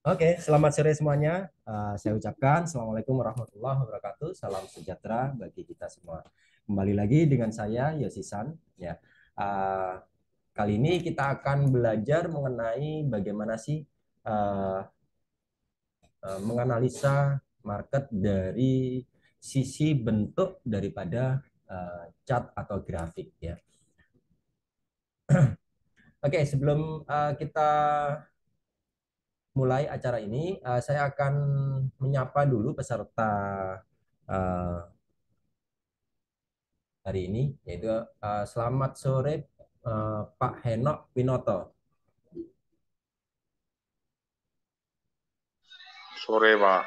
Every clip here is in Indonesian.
Oke, selamat sore semuanya. Uh, saya ucapkan Assalamualaikum warahmatullahi wabarakatuh. Salam sejahtera bagi kita semua. Kembali lagi dengan saya, Yosisan. Ya, uh, kali ini kita akan belajar mengenai bagaimana sih uh, uh, menganalisa market dari sisi bentuk daripada uh, chart atau grafik. Ya. Oke, sebelum uh, kita mulai acara ini, uh, saya akan menyapa dulu peserta uh, hari ini, yaitu uh, selamat sore uh, Pak Henok Winoto. Sore Pak.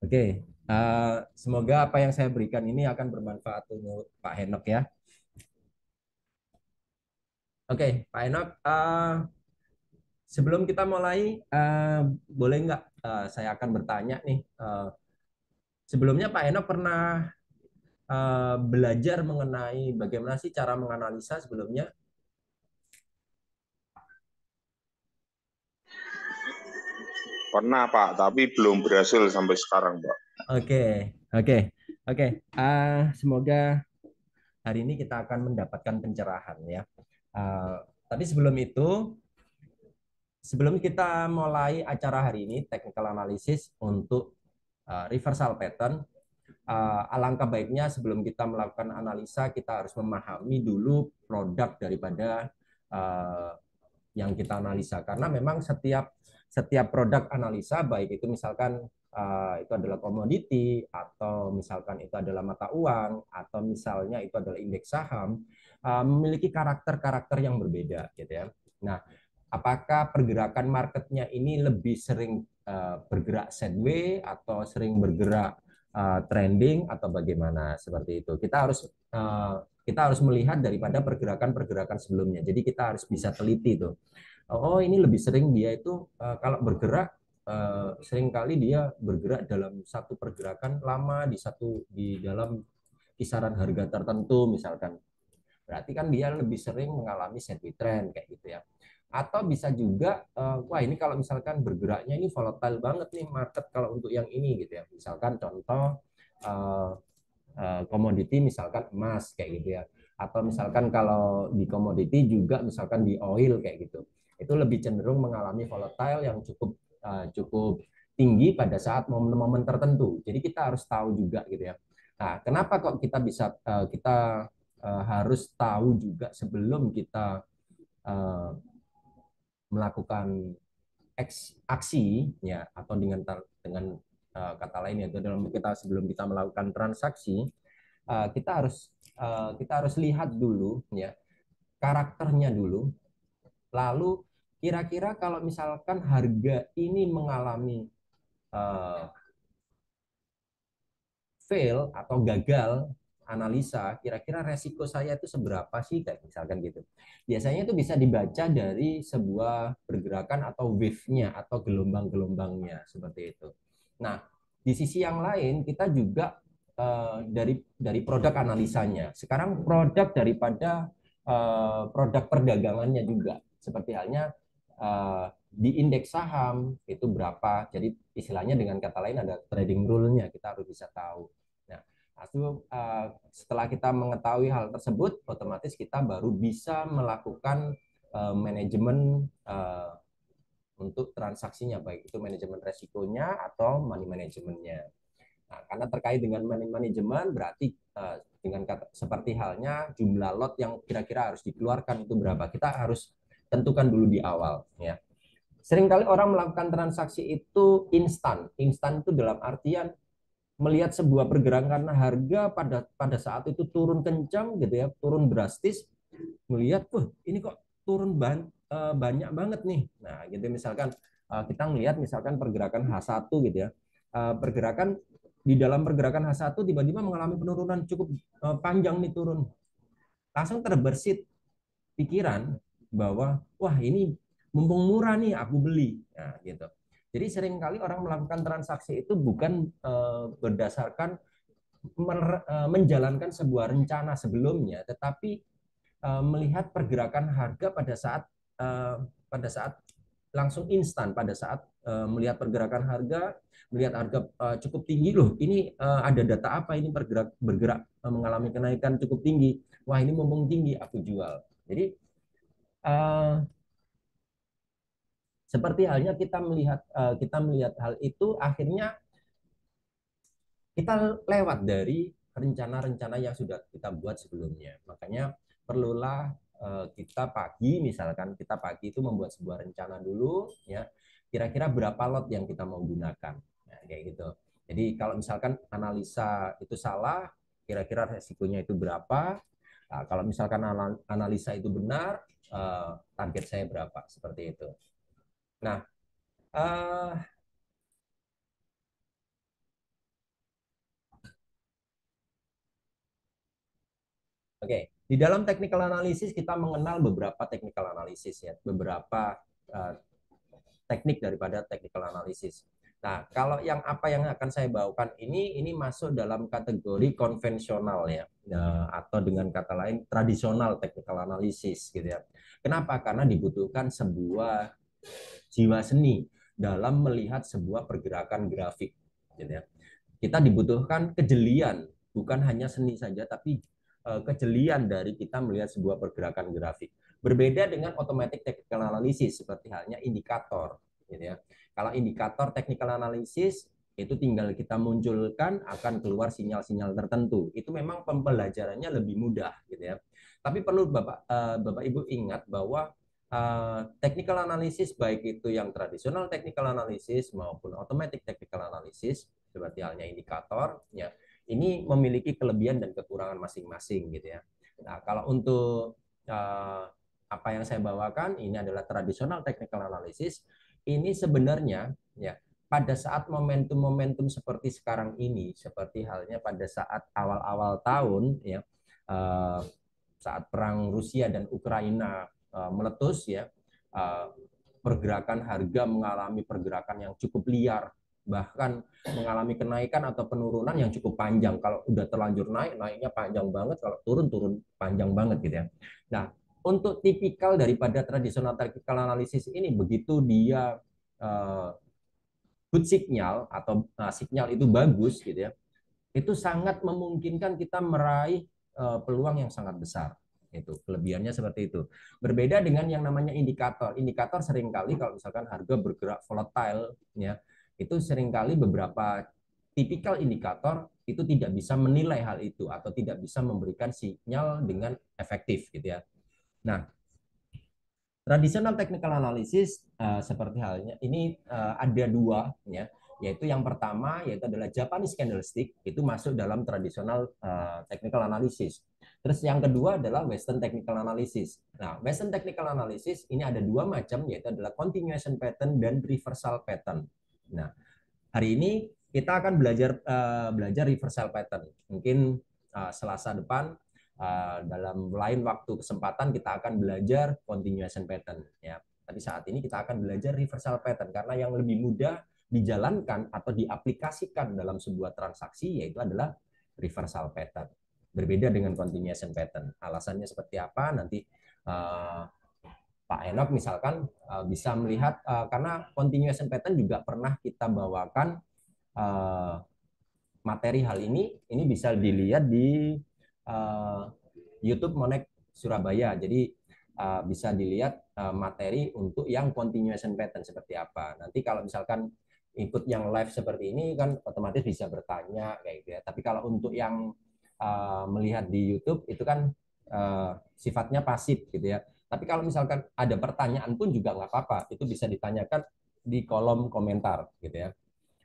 Oke, okay. uh, semoga apa yang saya berikan ini akan bermanfaat untuk Pak Henok ya. Oke, okay, Pak Enok, uh, Sebelum kita mulai, uh, boleh nggak uh, saya akan bertanya nih. Uh, sebelumnya Pak Eno pernah uh, belajar mengenai bagaimana sih cara menganalisa sebelumnya? Pernah Pak, tapi belum berhasil sampai sekarang Pak. Oke, oke, oke. semoga hari ini kita akan mendapatkan pencerahan ya. Uh, tapi sebelum itu Sebelum kita mulai acara hari ini, technical analysis untuk uh, reversal pattern, uh, alangkah baiknya sebelum kita melakukan analisa, kita harus memahami dulu produk daripada uh, yang kita analisa. Karena memang setiap setiap produk analisa, baik itu misalkan uh, itu adalah komoditi, atau misalkan itu adalah mata uang, atau misalnya itu adalah indeks saham, uh, memiliki karakter-karakter yang berbeda. gitu ya. Nah, apakah pergerakan marketnya ini lebih sering uh, bergerak sideways atau sering bergerak uh, trending atau bagaimana seperti itu. Kita harus uh, kita harus melihat daripada pergerakan-pergerakan sebelumnya. Jadi kita harus bisa teliti itu. Oh ini lebih sering dia itu uh, kalau bergerak uh, seringkali dia bergerak dalam satu pergerakan lama di satu di dalam kisaran harga tertentu misalkan. Berarti kan dia lebih sering mengalami sideways trend kayak gitu ya atau bisa juga uh, wah ini kalau misalkan bergeraknya ini volatile banget nih market kalau untuk yang ini gitu ya misalkan contoh uh, eh, uh, eh, komoditi misalkan emas kayak gitu ya atau misalkan kalau di komoditi juga misalkan di oil kayak gitu itu lebih cenderung mengalami volatile yang cukup uh, cukup tinggi pada saat momen-momen tertentu jadi kita harus tahu juga gitu ya nah kenapa kok kita bisa uh, kita uh, harus tahu juga sebelum kita melakukan aksi ya atau dengan dengan uh, kata lain yaitu dalam kita sebelum kita melakukan transaksi uh, kita harus uh, kita harus lihat dulu ya karakternya dulu lalu kira-kira kalau misalkan harga ini mengalami uh, fail atau gagal analisa kira-kira resiko saya itu seberapa sih kayak misalkan gitu. Biasanya itu bisa dibaca dari sebuah pergerakan atau wave-nya atau gelombang-gelombangnya seperti itu. Nah, di sisi yang lain kita juga uh, dari dari produk analisanya. Sekarang produk daripada uh, produk perdagangannya juga seperti halnya uh, di indeks saham itu berapa. Jadi istilahnya dengan kata lain ada trading rule-nya kita harus bisa tahu. Lalu uh, eh, setelah kita mengetahui hal tersebut, otomatis kita baru bisa melakukan uh, manajemen uh, untuk transaksinya, baik itu manajemen resikonya atau money manajemennya. Nah, karena terkait dengan money manajemen, berarti uh, dengan kata, seperti halnya jumlah lot yang kira-kira harus dikeluarkan itu berapa, kita harus tentukan dulu di awal. Ya. Seringkali orang melakukan transaksi itu instan. Instan itu dalam artian melihat sebuah pergerakan harga pada pada saat itu turun kencang gitu ya, turun drastis, melihat, wah ini kok turun ban, e, banyak banget nih. Nah, gitu misalkan e, kita melihat misalkan pergerakan H1 gitu ya, e, pergerakan di dalam pergerakan H1 tiba-tiba mengalami penurunan cukup panjang nih turun. Langsung terbersit pikiran bahwa wah ini mumpung murah nih aku beli. Nah, gitu. Jadi seringkali orang melakukan transaksi itu bukan eh, berdasarkan eh, menjalankan sebuah rencana sebelumnya, tetapi eh, melihat pergerakan harga pada saat pada saat langsung instan pada saat melihat pergerakan harga, melihat harga cukup tinggi loh. Ini ada data apa ini bergerak bergerak mengalami kenaikan cukup tinggi. Wah, ini mumpung tinggi aku jual. Jadi seperti halnya kita melihat eh, kita melihat hal itu akhirnya kita lewat dari rencana-rencana yang sudah kita buat sebelumnya. Makanya perlulah eh, kita pagi misalkan kita pagi itu membuat sebuah rencana dulu ya kira-kira berapa lot yang kita mau gunakan. Nah, kayak gitu. Jadi kalau misalkan analisa itu salah, kira-kira resikonya itu berapa? Nah, kalau misalkan analisa itu benar, eh, target saya berapa? Seperti itu. Nah, uh, oke. Okay. Di dalam technical analysis kita mengenal beberapa technical analysis ya, beberapa uh, teknik daripada technical analysis. Nah, kalau yang apa yang akan saya bawakan ini ini masuk dalam kategori konvensional ya, eh, atau dengan kata lain tradisional technical analysis gitu ya. Kenapa? Karena dibutuhkan sebuah jiwa seni dalam melihat sebuah pergerakan grafik. Gitu ya. Kita dibutuhkan kejelian, bukan hanya seni saja, tapi eh, kejelian dari kita melihat sebuah pergerakan grafik. Berbeda dengan automatic technical analysis seperti halnya indikator. Gitu ya. Kalau indikator technical analysis itu tinggal kita munculkan akan keluar sinyal-sinyal tertentu. Itu memang pembelajarannya lebih mudah gitu ya. Tapi perlu Bapak eh, Bapak Ibu ingat bahwa uh, technical analysis baik itu yang tradisional technical analysis maupun automatic technical analysis seperti halnya indikator ya ini memiliki kelebihan dan kekurangan masing-masing gitu ya. Nah, kalau untuk uh, apa yang saya bawakan ini adalah tradisional technical analysis. Ini sebenarnya ya pada saat momentum-momentum seperti sekarang ini, seperti halnya pada saat awal-awal tahun ya uh, saat perang Rusia dan Ukraina Eh, meletus ya eh, pergerakan harga mengalami pergerakan yang cukup liar bahkan mengalami kenaikan atau penurunan yang cukup panjang kalau udah terlanjur naik naiknya panjang banget kalau turun turun panjang banget gitu ya nah untuk tipikal daripada tradisional technical analysis ini begitu dia uh, good signal atau uh, signal itu bagus gitu ya itu sangat memungkinkan kita meraih peluang yang sangat besar itu kelebihannya seperti itu berbeda dengan yang namanya indikator indikator seringkali kalau misalkan harga bergerak volatile ya itu seringkali beberapa tipikal indikator itu tidak bisa menilai hal itu atau tidak bisa memberikan sinyal dengan efektif gitu ya nah tradisional technical analysis uh, seperti halnya ini uh, ada dua ya yaitu yang pertama yaitu adalah Japanese candlestick itu masuk dalam tradisional uh, technical analysis Terus yang kedua adalah Western Technical Analysis. Nah, Western Technical Analysis ini ada dua macam, yaitu adalah continuation pattern dan reversal pattern. Nah, hari ini kita akan belajar uh, belajar reversal pattern. Mungkin uh, Selasa depan uh, dalam lain waktu kesempatan kita akan belajar continuation pattern. Ya, tapi saat ini kita akan belajar reversal pattern karena yang lebih mudah dijalankan atau diaplikasikan dalam sebuah transaksi yaitu adalah reversal pattern. Berbeda dengan continuation pattern. Alasannya seperti apa nanti uh, Pak Enok misalkan uh, bisa melihat uh, karena continuation pattern juga pernah kita bawakan uh, materi hal ini ini bisa dilihat di uh, YouTube Monek Surabaya. Jadi uh, bisa dilihat uh, materi untuk yang continuation pattern seperti apa. Nanti kalau misalkan ikut yang live seperti ini kan otomatis bisa bertanya kayak gitu ya. Tapi kalau untuk yang Eh, melihat di YouTube itu kan uh, sifatnya pasif gitu ya. Tapi kalau misalkan ada pertanyaan pun juga nggak apa-apa, itu bisa ditanyakan di kolom komentar gitu ya.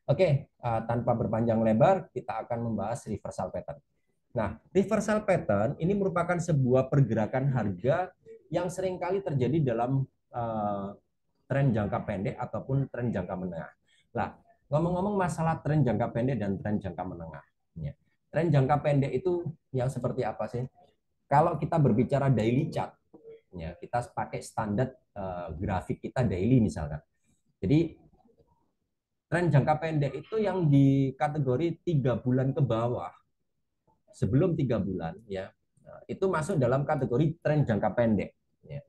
Oke, uh, tanpa berpanjang lebar kita akan membahas reversal pattern. Nah, reversal pattern ini merupakan sebuah pergerakan harga yang seringkali terjadi dalam uh, tren jangka pendek ataupun tren jangka menengah. Nah, ngomong-ngomong masalah tren jangka pendek dan tren jangka menengah tren jangka pendek itu yang seperti apa sih? Kalau kita berbicara daily chart, ya kita pakai standar uh, grafik kita daily misalkan. Jadi tren jangka pendek itu yang di kategori tiga bulan ke bawah sebelum tiga bulan ya eh, itu masuk dalam kategori tren jangka pendek. Ya.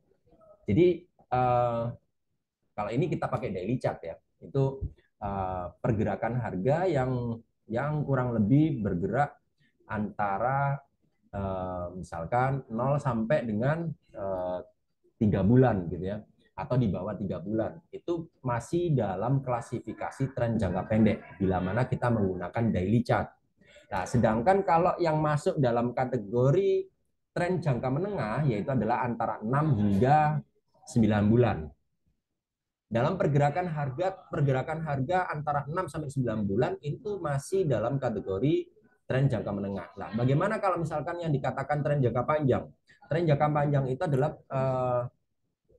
Jadi uh, kalau ini kita pakai daily chart ya, itu uh, pergerakan harga yang yang kurang lebih bergerak antara eh, misalkan 0 sampai dengan eh, tiga bulan gitu ya atau di bawah tiga bulan itu masih dalam klasifikasi tren jangka pendek bila mana kita menggunakan daily chart. Nah, sedangkan kalau yang masuk dalam kategori tren jangka menengah yaitu adalah antara 6 hingga 9 bulan dalam pergerakan harga pergerakan harga antara 6 sampai 9 bulan itu masih dalam kategori tren jangka menengah. Nah, bagaimana kalau misalkan yang dikatakan tren jangka panjang? Tren jangka panjang itu adalah eh,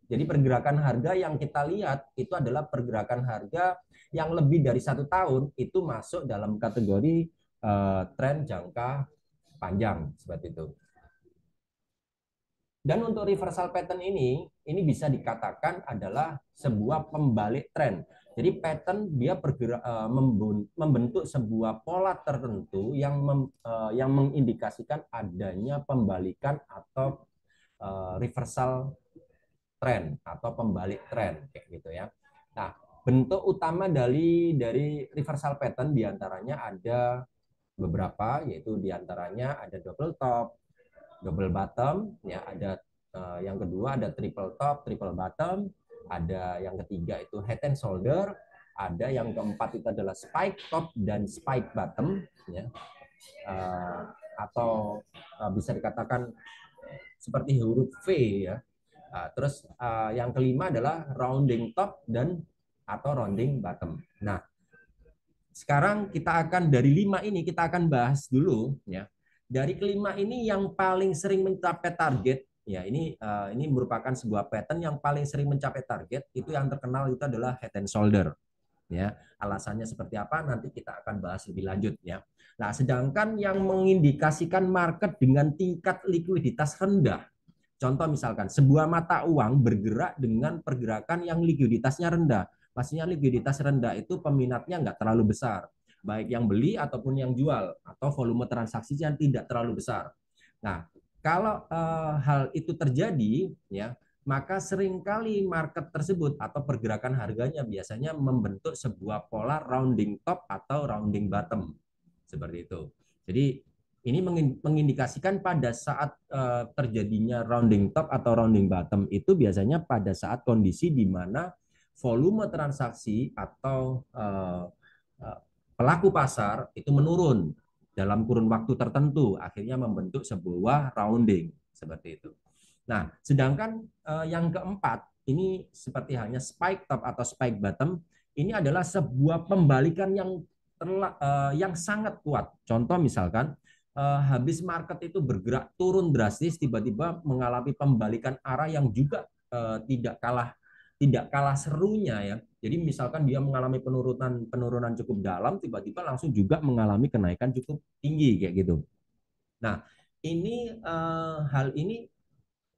jadi pergerakan harga yang kita lihat itu adalah pergerakan harga yang lebih dari satu tahun itu masuk dalam kategori eh, tren jangka panjang seperti itu. Dan untuk reversal pattern ini, ini bisa dikatakan adalah sebuah pembalik tren. Jadi pattern dia bergerak eh, membentuk sebuah pola tertentu yang mem, eh, yang mengindikasikan adanya pembalikan atau eh, reversal tren atau pembalik tren kayak gitu ya. Nah, bentuk utama dari dari reversal pattern diantaranya ada beberapa yaitu diantaranya ada double top, double bottom, ya ada yang kedua ada triple top, triple bottom, ada yang ketiga itu head and shoulder, ada yang keempat itu adalah spike top dan spike bottom, ya. Uh, atau uh, bisa dikatakan seperti huruf V ya. Uh, terus uh, yang kelima adalah rounding top dan atau rounding bottom. Nah, sekarang kita akan dari lima ini kita akan bahas dulu ya. Dari kelima ini yang paling sering mencapai target Ya, ini uh, ini merupakan sebuah pattern yang paling sering mencapai target itu yang terkenal itu adalah head and shoulder. Ya, alasannya seperti apa nanti kita akan bahas lebih lanjut ya. Nah, sedangkan yang mengindikasikan market dengan tingkat likuiditas rendah. Contoh misalkan sebuah mata uang bergerak dengan pergerakan yang likuiditasnya rendah. Pastinya likuiditas rendah itu peminatnya nggak terlalu besar, baik yang beli ataupun yang jual atau volume transaksinya tidak terlalu besar. Nah, kalau eh, hal itu terjadi, ya maka seringkali market tersebut atau pergerakan harganya biasanya membentuk sebuah pola rounding top atau rounding bottom seperti itu. Jadi ini mengindikasikan pada saat eh, terjadinya rounding top atau rounding bottom itu biasanya pada saat kondisi di mana volume transaksi atau eh, pelaku pasar itu menurun dalam kurun waktu tertentu akhirnya membentuk sebuah rounding seperti itu. Nah, sedangkan eh, yang keempat ini seperti halnya spike top atau spike bottom ini adalah sebuah pembalikan yang terla, eh, yang sangat kuat. Contoh misalkan eh, habis market itu bergerak turun drastis tiba-tiba mengalami pembalikan arah yang juga tidak kalah tidak kalah serunya ya. Jadi misalkan dia mengalami penurunan penurunan cukup dalam, tiba-tiba langsung juga mengalami kenaikan cukup tinggi kayak gitu. Nah, ini uh, hal ini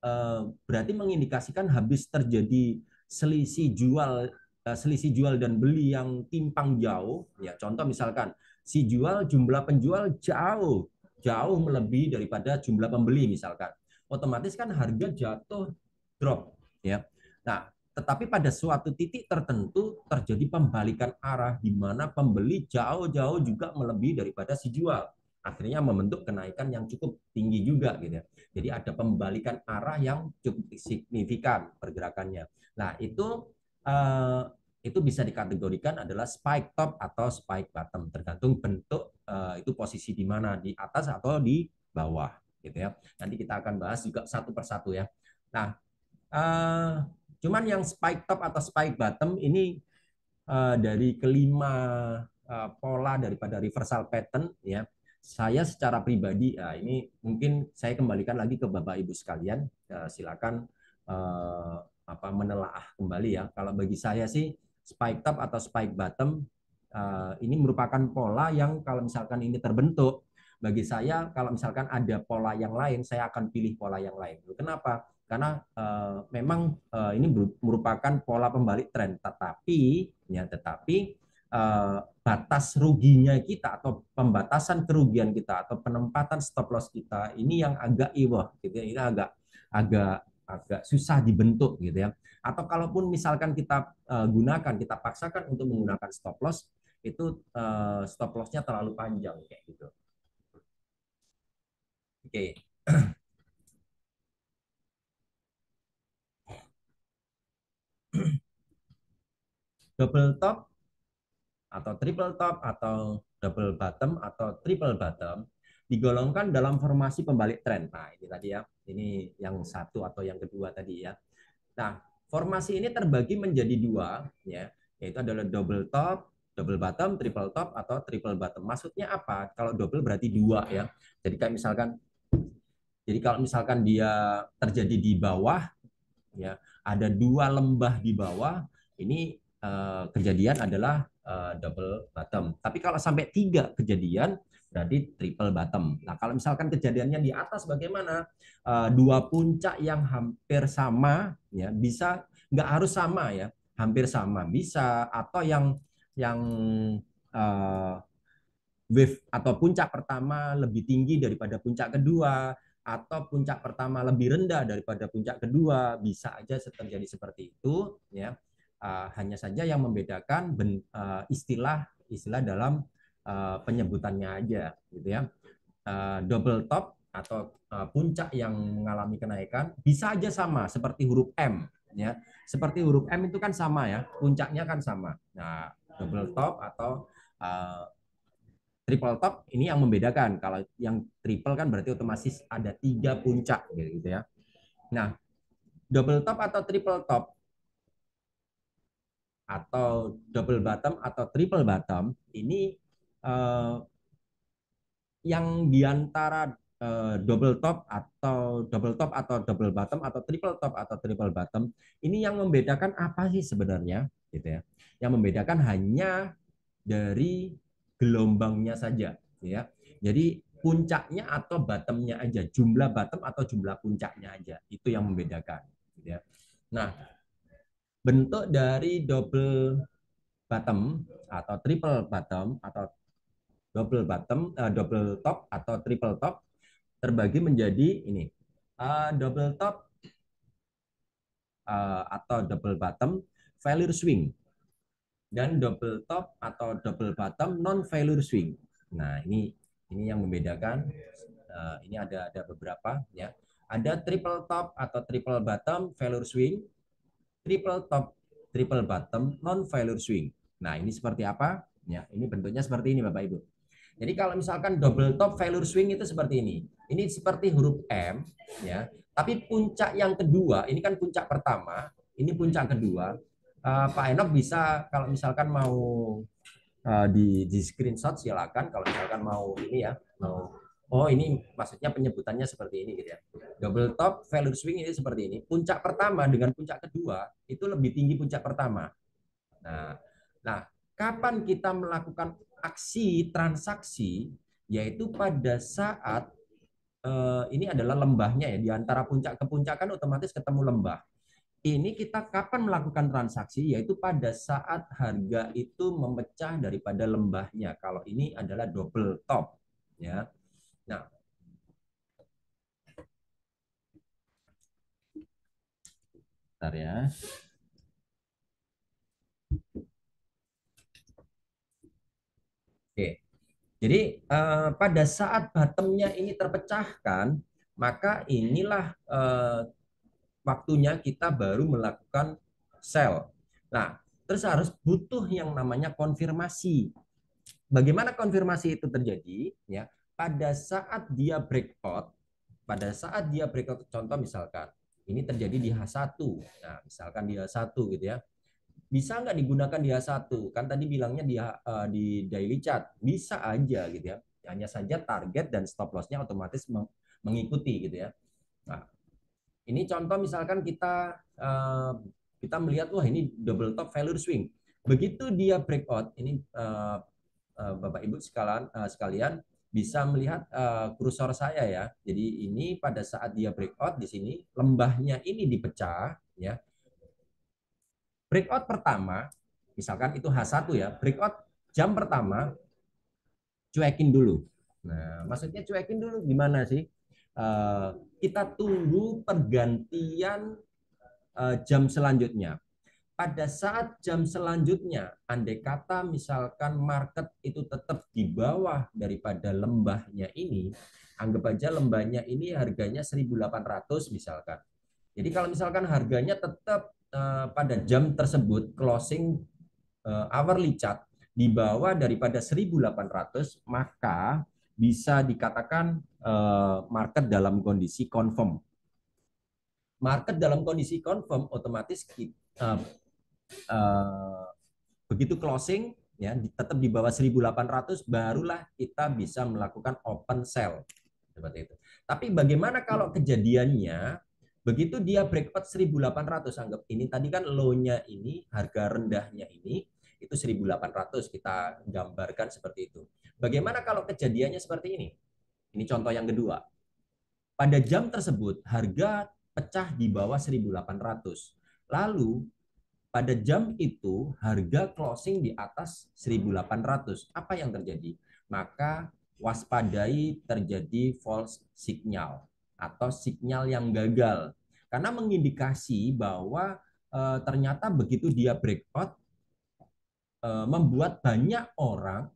uh, berarti mengindikasikan habis terjadi selisih jual uh, selisih jual dan beli yang timpang jauh. Ya, contoh misalkan si jual jumlah penjual jauh jauh melebihi daripada jumlah pembeli misalkan. Otomatis kan harga jatuh drop ya. Nah, tetapi pada suatu titik tertentu terjadi pembalikan arah di mana pembeli jauh-jauh juga melebihi daripada si jual. Akhirnya membentuk kenaikan yang cukup tinggi juga gitu ya. Jadi ada pembalikan arah yang cukup signifikan pergerakannya. Nah, itu eh, itu bisa dikategorikan adalah spike top atau spike bottom tergantung bentuk eh, itu posisi di mana di atas atau di bawah gitu ya. Nanti kita akan bahas juga satu persatu ya. Nah, eh, Cuman yang spike top atau spike bottom ini uh, dari kelima uh, pola daripada reversal pattern ya. Saya secara pribadi eh, ini mungkin saya kembalikan lagi ke Bapak Ibu sekalian. Uh, silakan uh, apa menelaah kembali ya. Kalau bagi saya sih spike top atau spike bottom uh, ini merupakan pola yang kalau misalkan ini terbentuk bagi saya kalau misalkan ada pola yang lain saya akan pilih pola yang lain. Kenapa? karena uh, memang uh, ini merupakan pola pembalik tren tetapi ya tetapi uh, batas ruginya kita atau pembatasan kerugian kita atau penempatan stop loss kita ini yang agak iwah gitu ya ini agak agak agak susah dibentuk gitu ya atau kalaupun misalkan kita uh, gunakan kita paksakan untuk menggunakan stop loss itu uh, stop lossnya terlalu panjang kayak gitu oke okay. double top atau triple top atau double bottom atau triple bottom digolongkan dalam formasi pembalik trend. Nah, ini tadi ya. Ini yang satu atau yang kedua tadi ya. Nah, formasi ini terbagi menjadi dua ya, yaitu adalah double top, double bottom, triple top atau triple bottom. Maksudnya apa? Kalau double berarti dua ya. Jadi kayak misalkan jadi kalau misalkan dia terjadi di bawah ya, ada dua lembah di bawah, ini Eh, kejadian adalah uh, double bottom. Tapi kalau sampai tiga kejadian, berarti triple bottom. Nah, kalau misalkan kejadiannya di atas bagaimana? Uh, dua puncak yang hampir sama ya bisa nggak harus sama ya, hampir sama bisa atau yang yang uh, wave atau puncak pertama lebih tinggi daripada puncak kedua atau puncak pertama lebih rendah daripada puncak kedua bisa aja terjadi seperti itu ya Eh, hanya saja yang membedakan ben, uh, istilah istilah dalam uh, penyebutannya aja, gitu ya. Uh, double top atau uh, puncak yang mengalami kenaikan bisa aja sama seperti huruf M, ya. Seperti huruf M itu kan sama ya, puncaknya kan sama. Nah, double top atau uh, triple top ini yang membedakan. Kalau yang triple kan berarti otomatis ada tiga puncak gitu ya. Nah, double top atau triple top atau double bottom atau triple bottom ini uh, yang diantara uh, eh, double top atau double top atau double bottom atau triple top atau triple bottom ini yang membedakan apa sih sebenarnya gitu ya yang membedakan hanya dari gelombangnya saja gitu ya jadi puncaknya atau bottomnya aja jumlah bottom atau jumlah puncaknya aja itu yang membedakan gitu ya nah bentuk dari double bottom atau triple bottom atau double bottom uh, double top atau triple top terbagi menjadi ini uh, double top uh, atau double bottom failure swing dan double top atau double bottom non failure swing. Nah, ini ini yang membedakan uh, ini ada ada beberapa ya. Ada triple top atau triple bottom failure swing triple top, triple bottom, non-failure swing. Nah, ini seperti apa? Ya, ini bentuknya seperti ini Bapak Ibu. Jadi kalau misalkan double top failure swing itu seperti ini. Ini seperti huruf M ya. Tapi puncak yang kedua, ini kan puncak pertama, ini puncak kedua. Uh, Pak Enok bisa kalau misalkan mau uh, di di screenshot silakan kalau misalkan mau ini ya, mau oh ini maksudnya penyebutannya seperti ini gitu ya double top value swing ini seperti ini. Puncak pertama dengan puncak kedua itu lebih tinggi puncak pertama. Nah, nah kapan kita melakukan aksi transaksi yaitu pada saat eh, ini adalah lembahnya ya di antara puncak ke puncak kan otomatis ketemu lembah. Ini kita kapan melakukan transaksi yaitu pada saat harga itu memecah daripada lembahnya. Kalau ini adalah double top ya. Nah, Bentar ya. Oke. Jadi eh, pada saat bottomnya ini terpecahkan, maka inilah eh, waktunya kita baru melakukan sell. Nah, terus harus butuh yang namanya konfirmasi. Bagaimana konfirmasi itu terjadi? Ya, pada saat dia breakout, pada saat dia breakout, contoh misalkan ini terjadi di H1. Nah, misalkan di H1 gitu ya. Bisa nggak digunakan di H1? Kan tadi bilangnya di, eh, di daily chart. Bisa aja gitu ya. Hanya saja target dan stop loss-nya otomatis mengikuti gitu ya. Nah, ini contoh misalkan kita eh, kita melihat wah ini double top failure swing. Begitu dia breakout, ini eh, Bapak Ibu sekalian bisa melihat uh, kursor saya ya. Jadi ini pada saat dia breakout di sini lembahnya ini dipecah ya. Breakout pertama misalkan itu H1 ya, breakout jam pertama cuekin dulu. Nah, maksudnya cuekin dulu gimana sih? Uh, kita tunggu pergantian uh, jam selanjutnya pada saat jam selanjutnya, andai kata misalkan market itu tetap di bawah daripada lembahnya ini, anggap aja lembahnya ini harganya 1.800 misalkan. Jadi kalau misalkan harganya tetap eh, pada jam tersebut closing uh, hourly chart di bawah daripada 1.800, maka bisa dikatakan eh, market dalam kondisi confirm. Market dalam kondisi confirm otomatis Eh, begitu closing ya tetap di bawah 1800 barulah kita bisa melakukan open sell seperti itu. Tapi bagaimana kalau kejadiannya begitu dia breakout 1800 anggap ini tadi kan low-nya ini harga rendahnya ini itu 1800 kita gambarkan seperti itu. Bagaimana kalau kejadiannya seperti ini? Ini contoh yang kedua. Pada jam tersebut harga pecah di bawah 1800. Lalu pada jam itu harga closing di atas 1800. Apa yang terjadi? Maka waspadai terjadi false signal atau signal yang gagal. Karena mengindikasi bahwa e, ternyata begitu dia breakout e, membuat banyak orang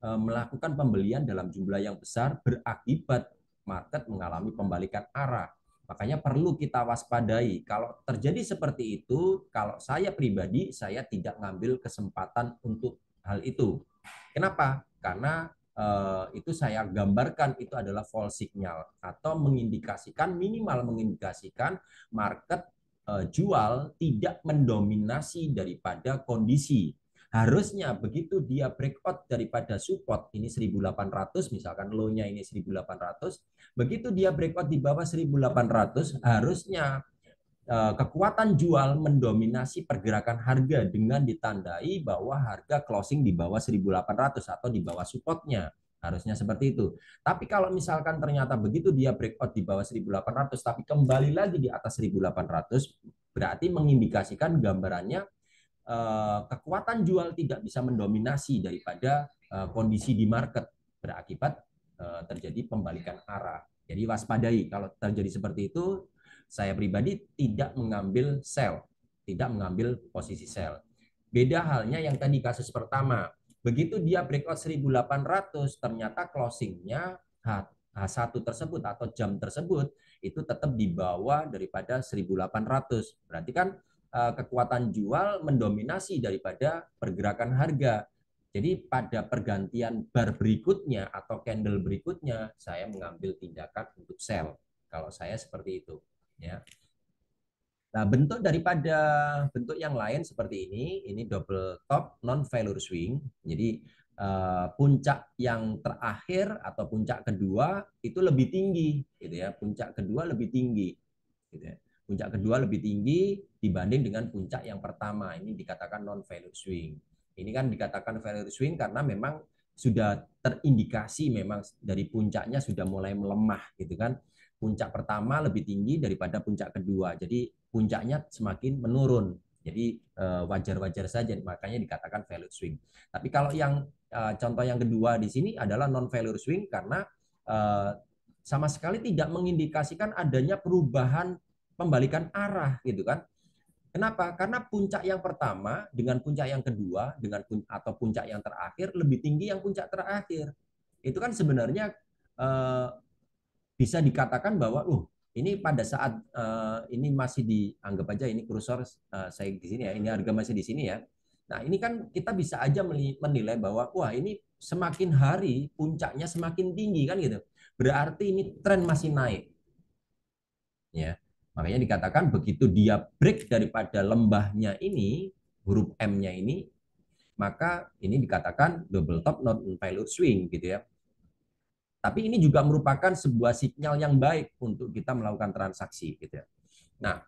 e, melakukan pembelian dalam jumlah yang besar berakibat market mengalami pembalikan arah Makanya perlu kita waspadai. Kalau terjadi seperti itu, kalau saya pribadi, saya tidak ngambil kesempatan untuk hal itu. Kenapa? Karena eh, itu saya gambarkan itu adalah false signal atau mengindikasikan minimal mengindikasikan market eh, jual tidak mendominasi daripada kondisi Harusnya begitu dia breakout daripada support ini 1800 misalkan low-nya ini 1800, begitu dia breakout di bawah 1800 harusnya eh, kekuatan jual mendominasi pergerakan harga dengan ditandai bahwa harga closing di bawah 1800 atau di bawah supportnya. Harusnya seperti itu. Tapi kalau misalkan ternyata begitu dia breakout di bawah 1800 tapi kembali lagi di atas 1800 berarti mengindikasikan gambarannya Eh, kekuatan jual tidak bisa mendominasi daripada eh, kondisi di market berakibat eh, terjadi pembalikan arah. Jadi waspadai kalau terjadi seperti itu, saya pribadi tidak mengambil sell, tidak mengambil posisi sell. Beda halnya yang tadi kasus pertama. Begitu dia breakout 1800, ternyata closingnya H1 tersebut atau jam tersebut itu tetap di bawah daripada 1800. Berarti kan Eh, kekuatan jual mendominasi daripada pergerakan harga. Jadi pada pergantian bar berikutnya atau candle berikutnya saya mengambil tindakan untuk sell. Kalau saya seperti itu, ya. Nah, bentuk daripada bentuk yang lain seperti ini, ini double top non failure swing. Jadi eh, puncak yang terakhir atau puncak kedua itu lebih tinggi gitu ya. Puncak kedua lebih tinggi gitu ya. Puncak kedua lebih tinggi dibanding dengan puncak yang pertama. Ini dikatakan non value swing. Ini kan dikatakan value swing karena memang sudah terindikasi memang dari puncaknya sudah mulai melemah gitu kan. Puncak pertama lebih tinggi daripada puncak kedua. Jadi puncaknya semakin menurun. Jadi eh, wajar-wajar saja makanya dikatakan value swing. Tapi kalau yang eh, contoh yang kedua di sini adalah non value swing karena eh, sama sekali tidak mengindikasikan adanya perubahan pembalikan arah gitu kan Kenapa? Karena puncak yang pertama dengan puncak yang kedua dengan atau puncak yang terakhir lebih tinggi yang puncak terakhir. Itu kan sebenarnya eh, bisa dikatakan bahwa uh ini pada saat eh, ini masih dianggap aja ini kursor eh, saya di sini ya, ini harga masih di sini ya. Nah, ini kan kita bisa aja menilai bahwa wah ini semakin hari puncaknya semakin tinggi kan gitu. Berarti ini tren masih naik. Ya. Makanya dikatakan begitu dia break daripada lembahnya ini, huruf M-nya ini, maka ini dikatakan double top not pilot swing gitu ya. Tapi ini juga merupakan sebuah sinyal yang baik untuk kita melakukan transaksi gitu ya. Nah,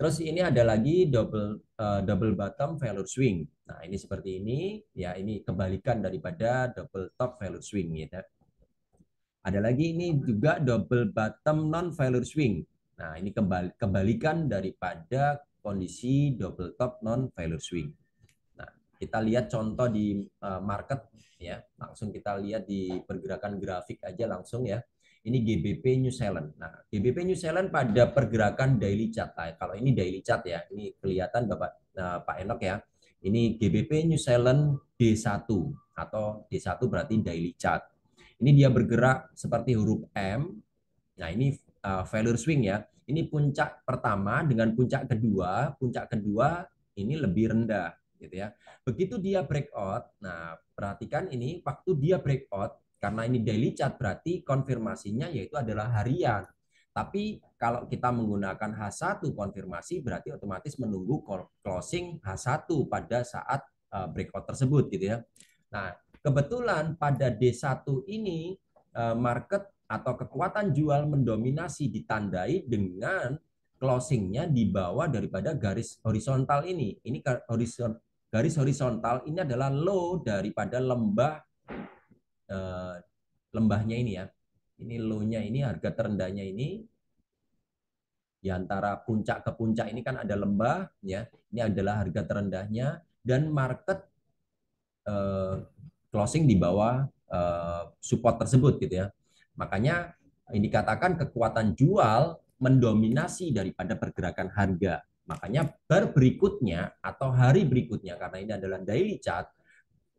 terus ini ada lagi double uh, double bottom failure swing. Nah, ini seperti ini ya ini kebalikan daripada double top failure swing gitu ya. Ada lagi ini juga double bottom non failure swing. Nah, ini kembali, kebalikan daripada kondisi double top non value swing. Nah, kita lihat contoh di eh, market ya, langsung kita lihat di pergerakan grafik aja langsung ya. Ini GBP New Zealand. Nah, GBP New Zealand pada pergerakan daily chart. Nah, kalau ini daily chart ya, ini kelihatan Bapak nah, Pak Enok ya. Ini GBP New Zealand D1 atau D1 berarti daily chart. Ini dia bergerak seperti huruf M. Nah, ini uh, failure swing ya. Ini puncak pertama dengan puncak kedua, puncak kedua ini lebih rendah gitu ya. Begitu dia breakout, nah perhatikan ini waktu dia breakout karena ini daily chart berarti konfirmasinya yaitu adalah harian. Tapi kalau kita menggunakan H1 konfirmasi berarti otomatis menunggu closing H1 pada saat eh, breakout tersebut gitu ya. Nah, kebetulan pada D1 ini eh, market atau kekuatan jual mendominasi ditandai dengan closingnya di bawah daripada garis horizontal ini. Ini garis horizontal ini adalah low daripada lembah eh, lembahnya ini ya. Ini low-nya ini harga terendahnya ini di antara puncak ke puncak ini kan ada lembah ya. Ini adalah harga terendahnya dan market eh, closing di bawah eh, support tersebut gitu ya. Makanya ini dikatakan kekuatan jual mendominasi daripada pergerakan harga. Makanya bar berikutnya atau hari berikutnya karena ini adalah daily chart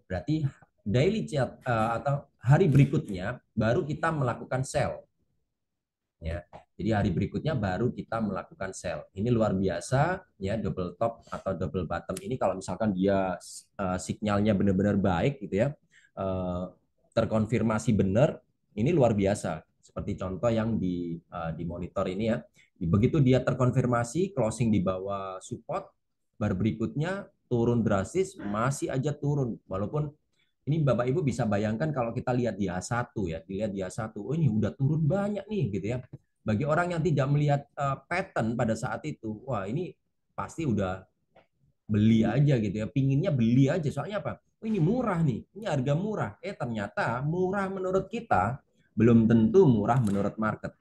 berarti daily chart eh, atau hari berikutnya baru kita melakukan sell. Ya. Jadi hari berikutnya baru kita melakukan sell. Ini luar biasa ya double top atau double bottom ini kalau misalkan dia uh, eh, sinyalnya benar-benar baik gitu ya. Uh, terkonfirmasi benar ini luar biasa. Seperti contoh yang di uh, di monitor ini ya. Begitu dia terkonfirmasi closing di bawah support, bar berikutnya turun drastis, masih aja turun. Walaupun ini Bapak Ibu bisa bayangkan kalau kita lihat dia satu ya, dilihat dia satu, oh ini udah turun banyak nih gitu ya. Bagi orang yang tidak melihat uh, pattern pada saat itu, wah ini pasti udah beli aja gitu ya, pinginnya beli aja. Soalnya apa? Oh, ini murah nih, ini harga murah. Eh ternyata murah menurut kita belum tentu murah menurut market.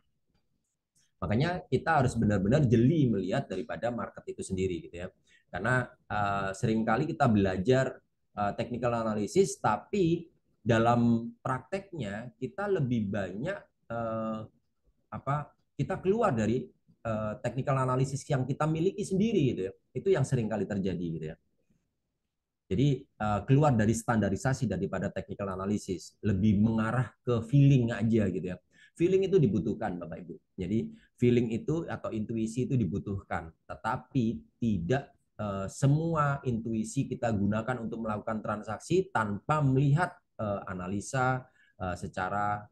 Makanya kita harus benar-benar jeli melihat daripada market itu sendiri gitu ya. Karena uh, seringkali kita belajar uh, technical analysis tapi dalam prakteknya kita lebih banyak uh, apa kita keluar dari uh, technical analysis yang kita miliki sendiri gitu ya. Itu yang seringkali terjadi gitu ya. Jadi eh, keluar dari standarisasi daripada technical analysis, lebih mengarah ke feeling aja gitu ya. Feeling itu dibutuhkan Bapak Ibu. Jadi feeling itu atau intuisi itu dibutuhkan, tetapi tidak eh, semua intuisi kita gunakan untuk melakukan transaksi tanpa melihat eh, analisa secara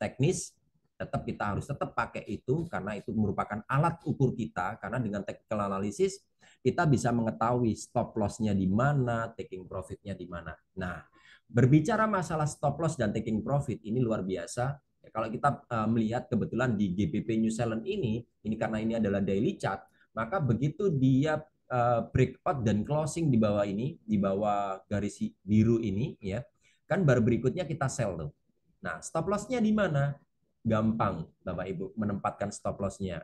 teknis tetap kita harus tetap pakai itu karena itu merupakan alat ukur kita karena dengan technical analysis kita bisa mengetahui stop loss-nya di mana, taking profit-nya di mana. Nah, berbicara masalah stop loss dan taking profit ini luar biasa. Ya, kalau kita uh, melihat kebetulan di GBP New Zealand ini, ini karena ini adalah daily chart, maka begitu dia uh, breakout dan closing di bawah ini, di bawah garis biru ini ya, kan baru berikutnya kita sell tuh. Nah, stop loss-nya di mana? gampang Bapak Ibu menempatkan stop loss-nya.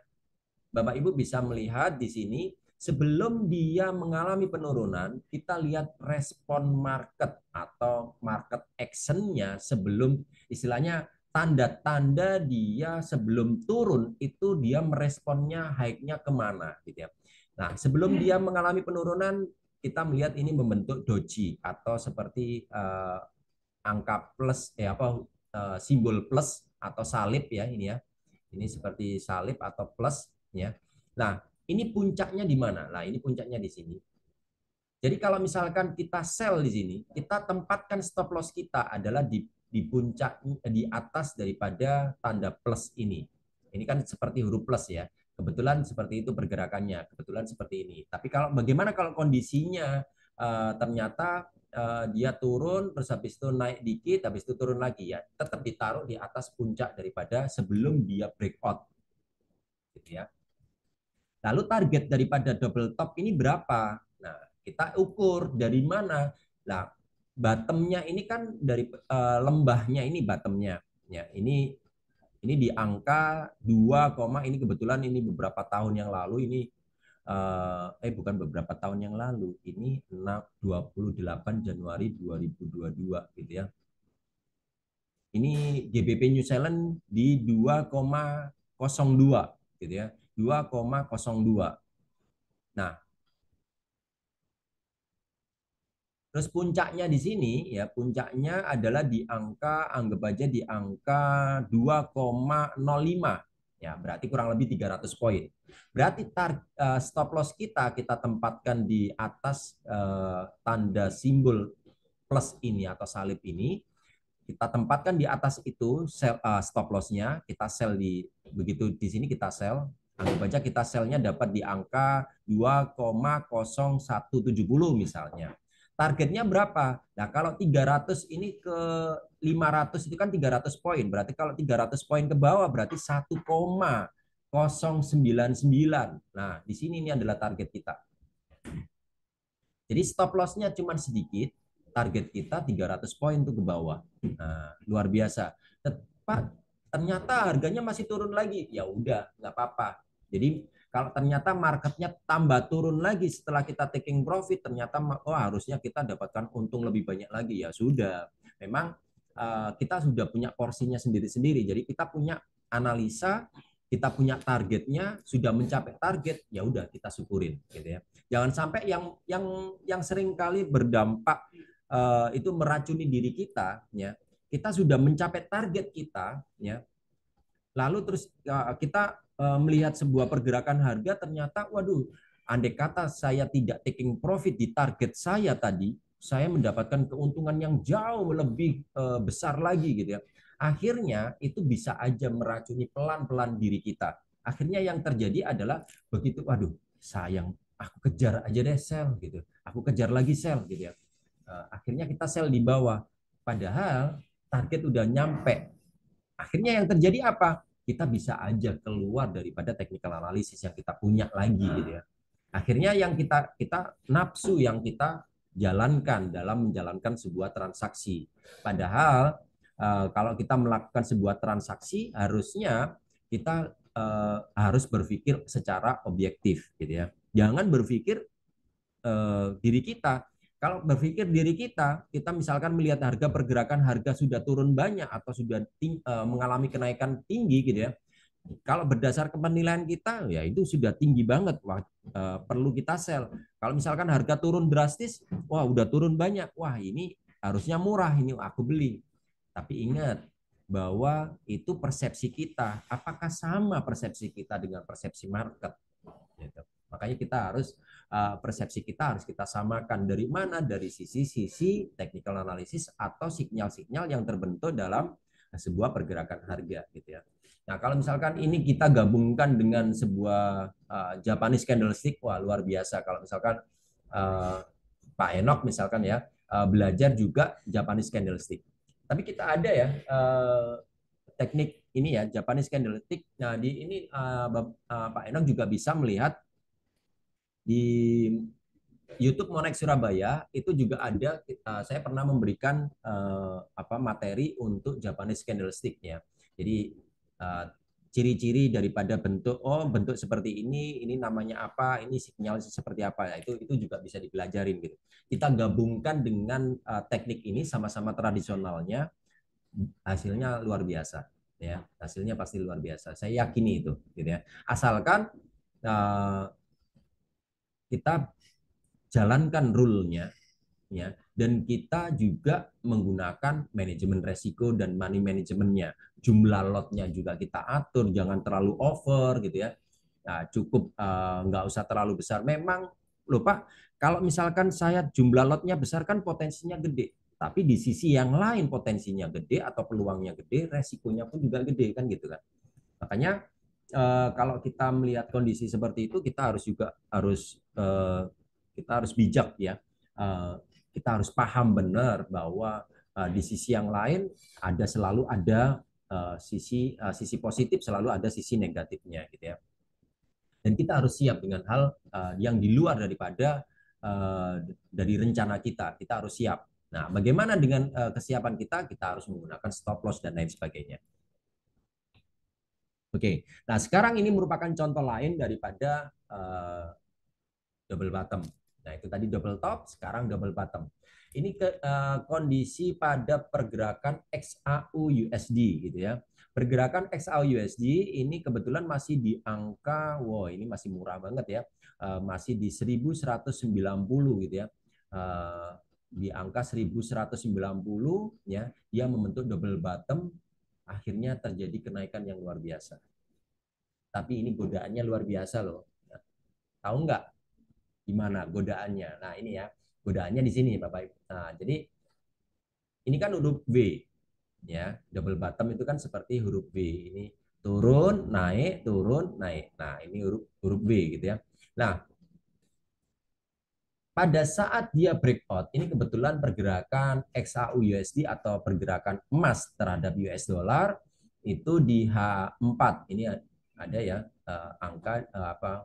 Bapak Ibu bisa melihat di sini sebelum dia mengalami penurunan, kita lihat respon market atau market action-nya sebelum istilahnya tanda-tanda dia sebelum turun itu dia meresponnya high-nya kemana gitu ya. Nah sebelum hmm. dia mengalami penurunan kita melihat ini membentuk doji atau seperti uh, angka plus ya apa uh, simbol plus atau salib ya ini ya. Ini seperti salib atau plus ya. Nah, ini puncaknya di mana? Nah, ini puncaknya di sini. Jadi kalau misalkan kita sell di sini, kita tempatkan stop loss kita adalah di di puncak eh, di atas daripada tanda plus ini. Ini kan seperti huruf plus ya. Kebetulan seperti itu pergerakannya, kebetulan seperti ini. Tapi kalau bagaimana kalau kondisinya e, ternyata Eh, dia turun terus habis itu naik dikit habis itu turun lagi ya tetap ditaruh di atas puncak daripada sebelum dia breakout gitu ya lalu target daripada double top ini berapa nah kita ukur dari mana nah bottomnya ini kan dari uh, lembahnya ini bottomnya ya ini ini di angka 2, ini kebetulan ini beberapa tahun yang lalu ini Eh, eh bukan beberapa tahun yang lalu ini 28 Januari 2022 gitu ya ini GBP New Zealand di 2,02 gitu ya 2,02 nah Terus puncaknya di sini ya puncaknya adalah di angka anggap aja di angka 2,05 Ya, berarti kurang lebih 300 poin. Berarti tar, uh, stop loss kita kita tempatkan di atas uh, tanda simbol plus ini atau salib ini. Kita tempatkan di atas itu sell, uh, eh, stop loss-nya, kita sell di begitu di sini kita sell anggap aja kita selnya dapat di angka 2,0170 misalnya. Targetnya berapa? Nah, kalau 300 ini ke 500 itu kan 300 poin. Berarti kalau 300 poin ke bawah berarti 1,099. Nah, di sini ini adalah target kita. Jadi stop loss-nya cuma sedikit, target kita 300 poin tuh ke bawah. Nah, luar biasa. Tepat ternyata harganya masih turun lagi. Ya udah, nggak apa-apa. Jadi kalau ternyata marketnya tambah turun lagi setelah kita taking profit, ternyata oh harusnya kita dapatkan untung lebih banyak lagi. Ya sudah, memang Eh, kita sudah punya porsinya sendiri-sendiri. Jadi kita punya analisa, kita punya targetnya, sudah mencapai target, ya udah kita syukurin, gitu ya. Jangan sampai yang yang yang sering kali berdampak uh, itu meracuni diri kita, ya. Kita sudah mencapai target kita, ya. Lalu terus uh, kita uh, melihat sebuah pergerakan harga, ternyata, waduh, andai kata saya tidak taking profit di target saya tadi, saya mendapatkan keuntungan yang jauh lebih eh, besar lagi gitu ya. Akhirnya itu bisa aja meracuni pelan-pelan diri kita. Akhirnya yang terjadi adalah begitu waduh sayang aku kejar aja deh sel gitu. Aku kejar lagi sel gitu ya. Eh, akhirnya kita sel di bawah padahal target udah nyampe. Akhirnya yang terjadi apa? Kita bisa aja keluar daripada teknikal analisis yang kita punya lagi nah. gitu ya. Akhirnya yang kita kita nafsu yang kita jalankan dalam menjalankan sebuah transaksi. Padahal eh, kalau kita melakukan sebuah transaksi harusnya kita eh, harus berpikir secara objektif gitu ya. Jangan berpikir eh, diri kita kalau berpikir diri kita, kita misalkan melihat harga pergerakan harga sudah turun banyak atau sudah mengalami kenaikan tinggi gitu ya, kalau berdasarkan penilaian kita, ya itu sudah tinggi banget. Wah, eh, perlu kita sell Kalau misalkan harga turun drastis, wah udah turun banyak. Wah ini harusnya murah, ini aku beli. Tapi ingat bahwa itu persepsi kita. Apakah sama persepsi kita dengan persepsi market? Gitu. Makanya kita harus eh, persepsi kita harus kita samakan dari mana dari sisi-sisi technical analysis atau sinyal-sinyal yang terbentuk dalam sebuah pergerakan harga gitu ya. Nah, kalau misalkan ini kita gabungkan dengan sebuah uh, Japanese candlestick, wah luar biasa. Kalau misalkan uh, Pak Enok misalkan ya uh, belajar juga Japanese candlestick. Tapi kita ada ya uh, teknik ini ya Japanese candlestick. Nah, di ini uh, uh, Pak Enok juga bisa melihat di YouTube Monek Surabaya itu juga ada uh, saya pernah memberikan uh, apa materi untuk Japanese candlestick ya. Jadi Eh, ciri-ciri daripada bentuk oh bentuk seperti ini ini namanya apa ini sinyal seperti apa ya, itu itu juga bisa dipelajarin gitu kita gabungkan dengan uh, teknik ini sama-sama tradisionalnya hasilnya luar biasa ya hasilnya pasti luar biasa saya yakini itu gitu ya asalkan uh, kita jalankan rule-nya ya dan kita juga menggunakan manajemen resiko dan money manajemennya jumlah lotnya juga kita atur jangan terlalu over gitu ya nah, cukup uh, nggak usah terlalu besar memang lupa, kalau misalkan saya jumlah lotnya besar kan potensinya gede tapi di sisi yang lain potensinya gede atau peluangnya gede resikonya pun juga gede kan gitu kan makanya uh, kalau kita melihat kondisi seperti itu kita harus juga harus uh, kita harus bijak ya uh, kita harus paham benar bahwa uh, di sisi yang lain ada selalu ada uh, sisi uh, sisi positif selalu ada sisi negatifnya gitu ya dan kita harus siap dengan hal uh, yang di luar daripada uh, dari rencana kita kita harus siap nah bagaimana dengan uh, kesiapan kita kita harus menggunakan stop loss dan lain sebagainya oke okay. nah sekarang ini merupakan contoh lain daripada uh, double bottom Nah, itu tadi double top, sekarang double bottom. Ini ke, uh, kondisi pada pergerakan XAU USD gitu ya. Pergerakan XAU USD ini kebetulan masih di angka wow ini masih murah banget ya. Uh, masih di 1190 gitu ya. Uh, di angka 1190 ya, dia membentuk double bottom akhirnya terjadi kenaikan yang luar biasa. Tapi ini godaannya luar biasa loh. Ya. Tahu nggak gimana godaannya. Nah, ini ya, godaannya di sini Bapak Ibu. Nah, jadi ini kan huruf B ya. Double bottom itu kan seperti huruf B Ini turun, naik, turun, naik. Nah, ini huruf huruf W gitu ya. Nah, pada saat dia breakout, ini kebetulan pergerakan XAU USD atau pergerakan emas terhadap US dollar itu di H4. Ini ada ya eh, angka eh, apa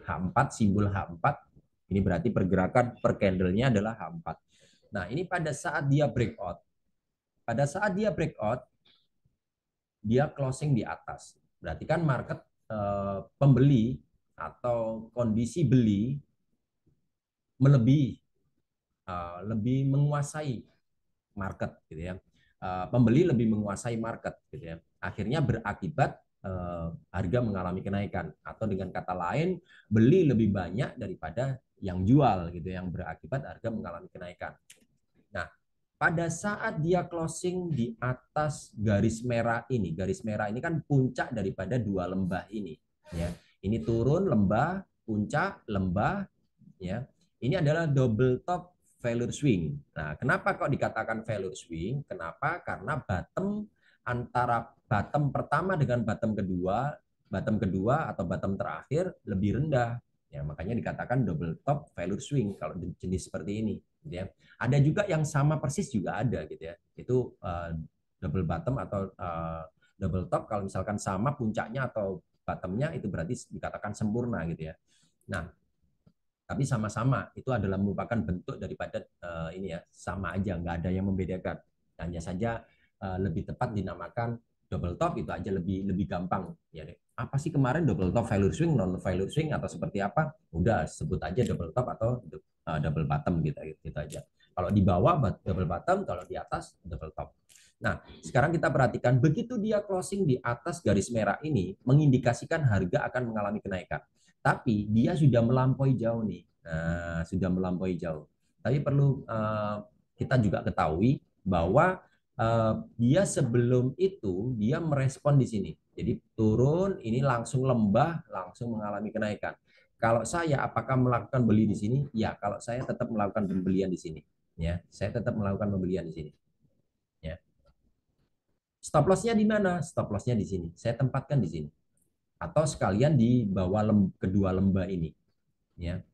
H4 simbol H4 ini berarti pergerakan per candlenya adalah H4. Nah, ini pada saat dia breakout. Pada saat dia breakout, dia closing di atas. Berarti kan market eh, pembeli atau kondisi beli melebihi eh, lebih menguasai market gitu ya. Eh, pembeli lebih menguasai market gitu ya. Akhirnya berakibat eh, harga mengalami kenaikan atau dengan kata lain beli lebih banyak daripada yang jual gitu ya, yang berakibat harga mengalami kenaikan. Nah, pada saat dia closing di atas garis merah ini, garis merah ini kan puncak daripada dua lembah ini, ya. Ini turun lembah, puncak, lembah, ya. Ini adalah double top failure swing. Nah, kenapa kok dikatakan failure swing? Kenapa? Karena bottom antara bottom pertama dengan bottom kedua, bottom kedua atau bottom terakhir lebih rendah Ya, makanya dikatakan double top value swing kalau jenis seperti ini. Gitu ya. Ada juga yang sama persis juga ada gitu ya. Itu uh, double bottom atau uh, double top kalau misalkan sama puncaknya atau bottomnya itu berarti dikatakan sempurna gitu ya. Nah, tapi sama-sama itu adalah merupakan bentuk daripada uh, ini ya sama aja nggak ada yang membedakan. Hanya saja uh, lebih tepat dinamakan double top itu aja lebih lebih gampang ya apa sih kemarin double top failure swing, non failure swing atau seperti apa? Udah sebut aja double top atau eh, double bottom gitu, gitu aja. Kalau di bawah double bottom, kalau di atas double top. Nah, sekarang kita perhatikan begitu dia closing di atas garis merah ini mengindikasikan harga akan mengalami kenaikan. Tapi dia sudah melampaui jauh nih. Nah, sudah melampaui jauh. Tapi perlu uh, kita juga ketahui bahwa uh, dia sebelum itu dia merespon di sini jadi turun, ini langsung lembah, langsung mengalami kenaikan. Kalau saya apakah melakukan beli di sini? Ya, kalau saya tetap melakukan pembelian di sini. Ya, saya tetap melakukan pembelian di sini. Ya. Stop loss-nya di mana? Stop loss-nya di sini. Saya tempatkan di sini. Atau sekalian di bawah lem, kedua lembah ini. Ya.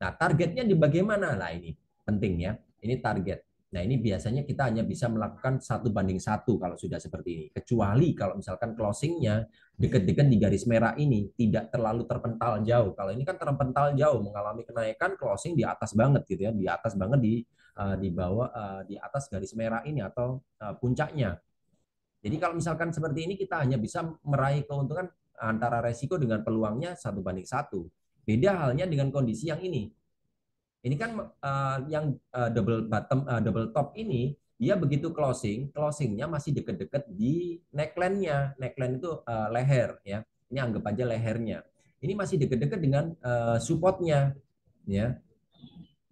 Nah, targetnya di bagaimana? Nah, ini penting ya. Ini target. Nah ini biasanya kita hanya bisa melakukan satu banding satu kalau sudah seperti ini. Kecuali kalau misalkan closingnya deket-deket di garis merah ini tidak terlalu terpental jauh. Kalau ini kan terpental jauh mengalami kenaikan closing di atas banget gitu ya, di atas banget di eh, di bawah eh, di atas garis merah ini atau eh, puncaknya. Jadi kalau misalkan seperti ini kita hanya bisa meraih keuntungan antara resiko dengan peluangnya satu banding satu. Beda halnya dengan kondisi yang ini ini kan uh, yang uh, double bottom uh, double top ini dia begitu closing, closingnya masih deket-deket di neckline-nya. Neckline itu uh, leher ya. Ini anggap aja lehernya. Ini masih deket-deket dengan uh, supportnya ya.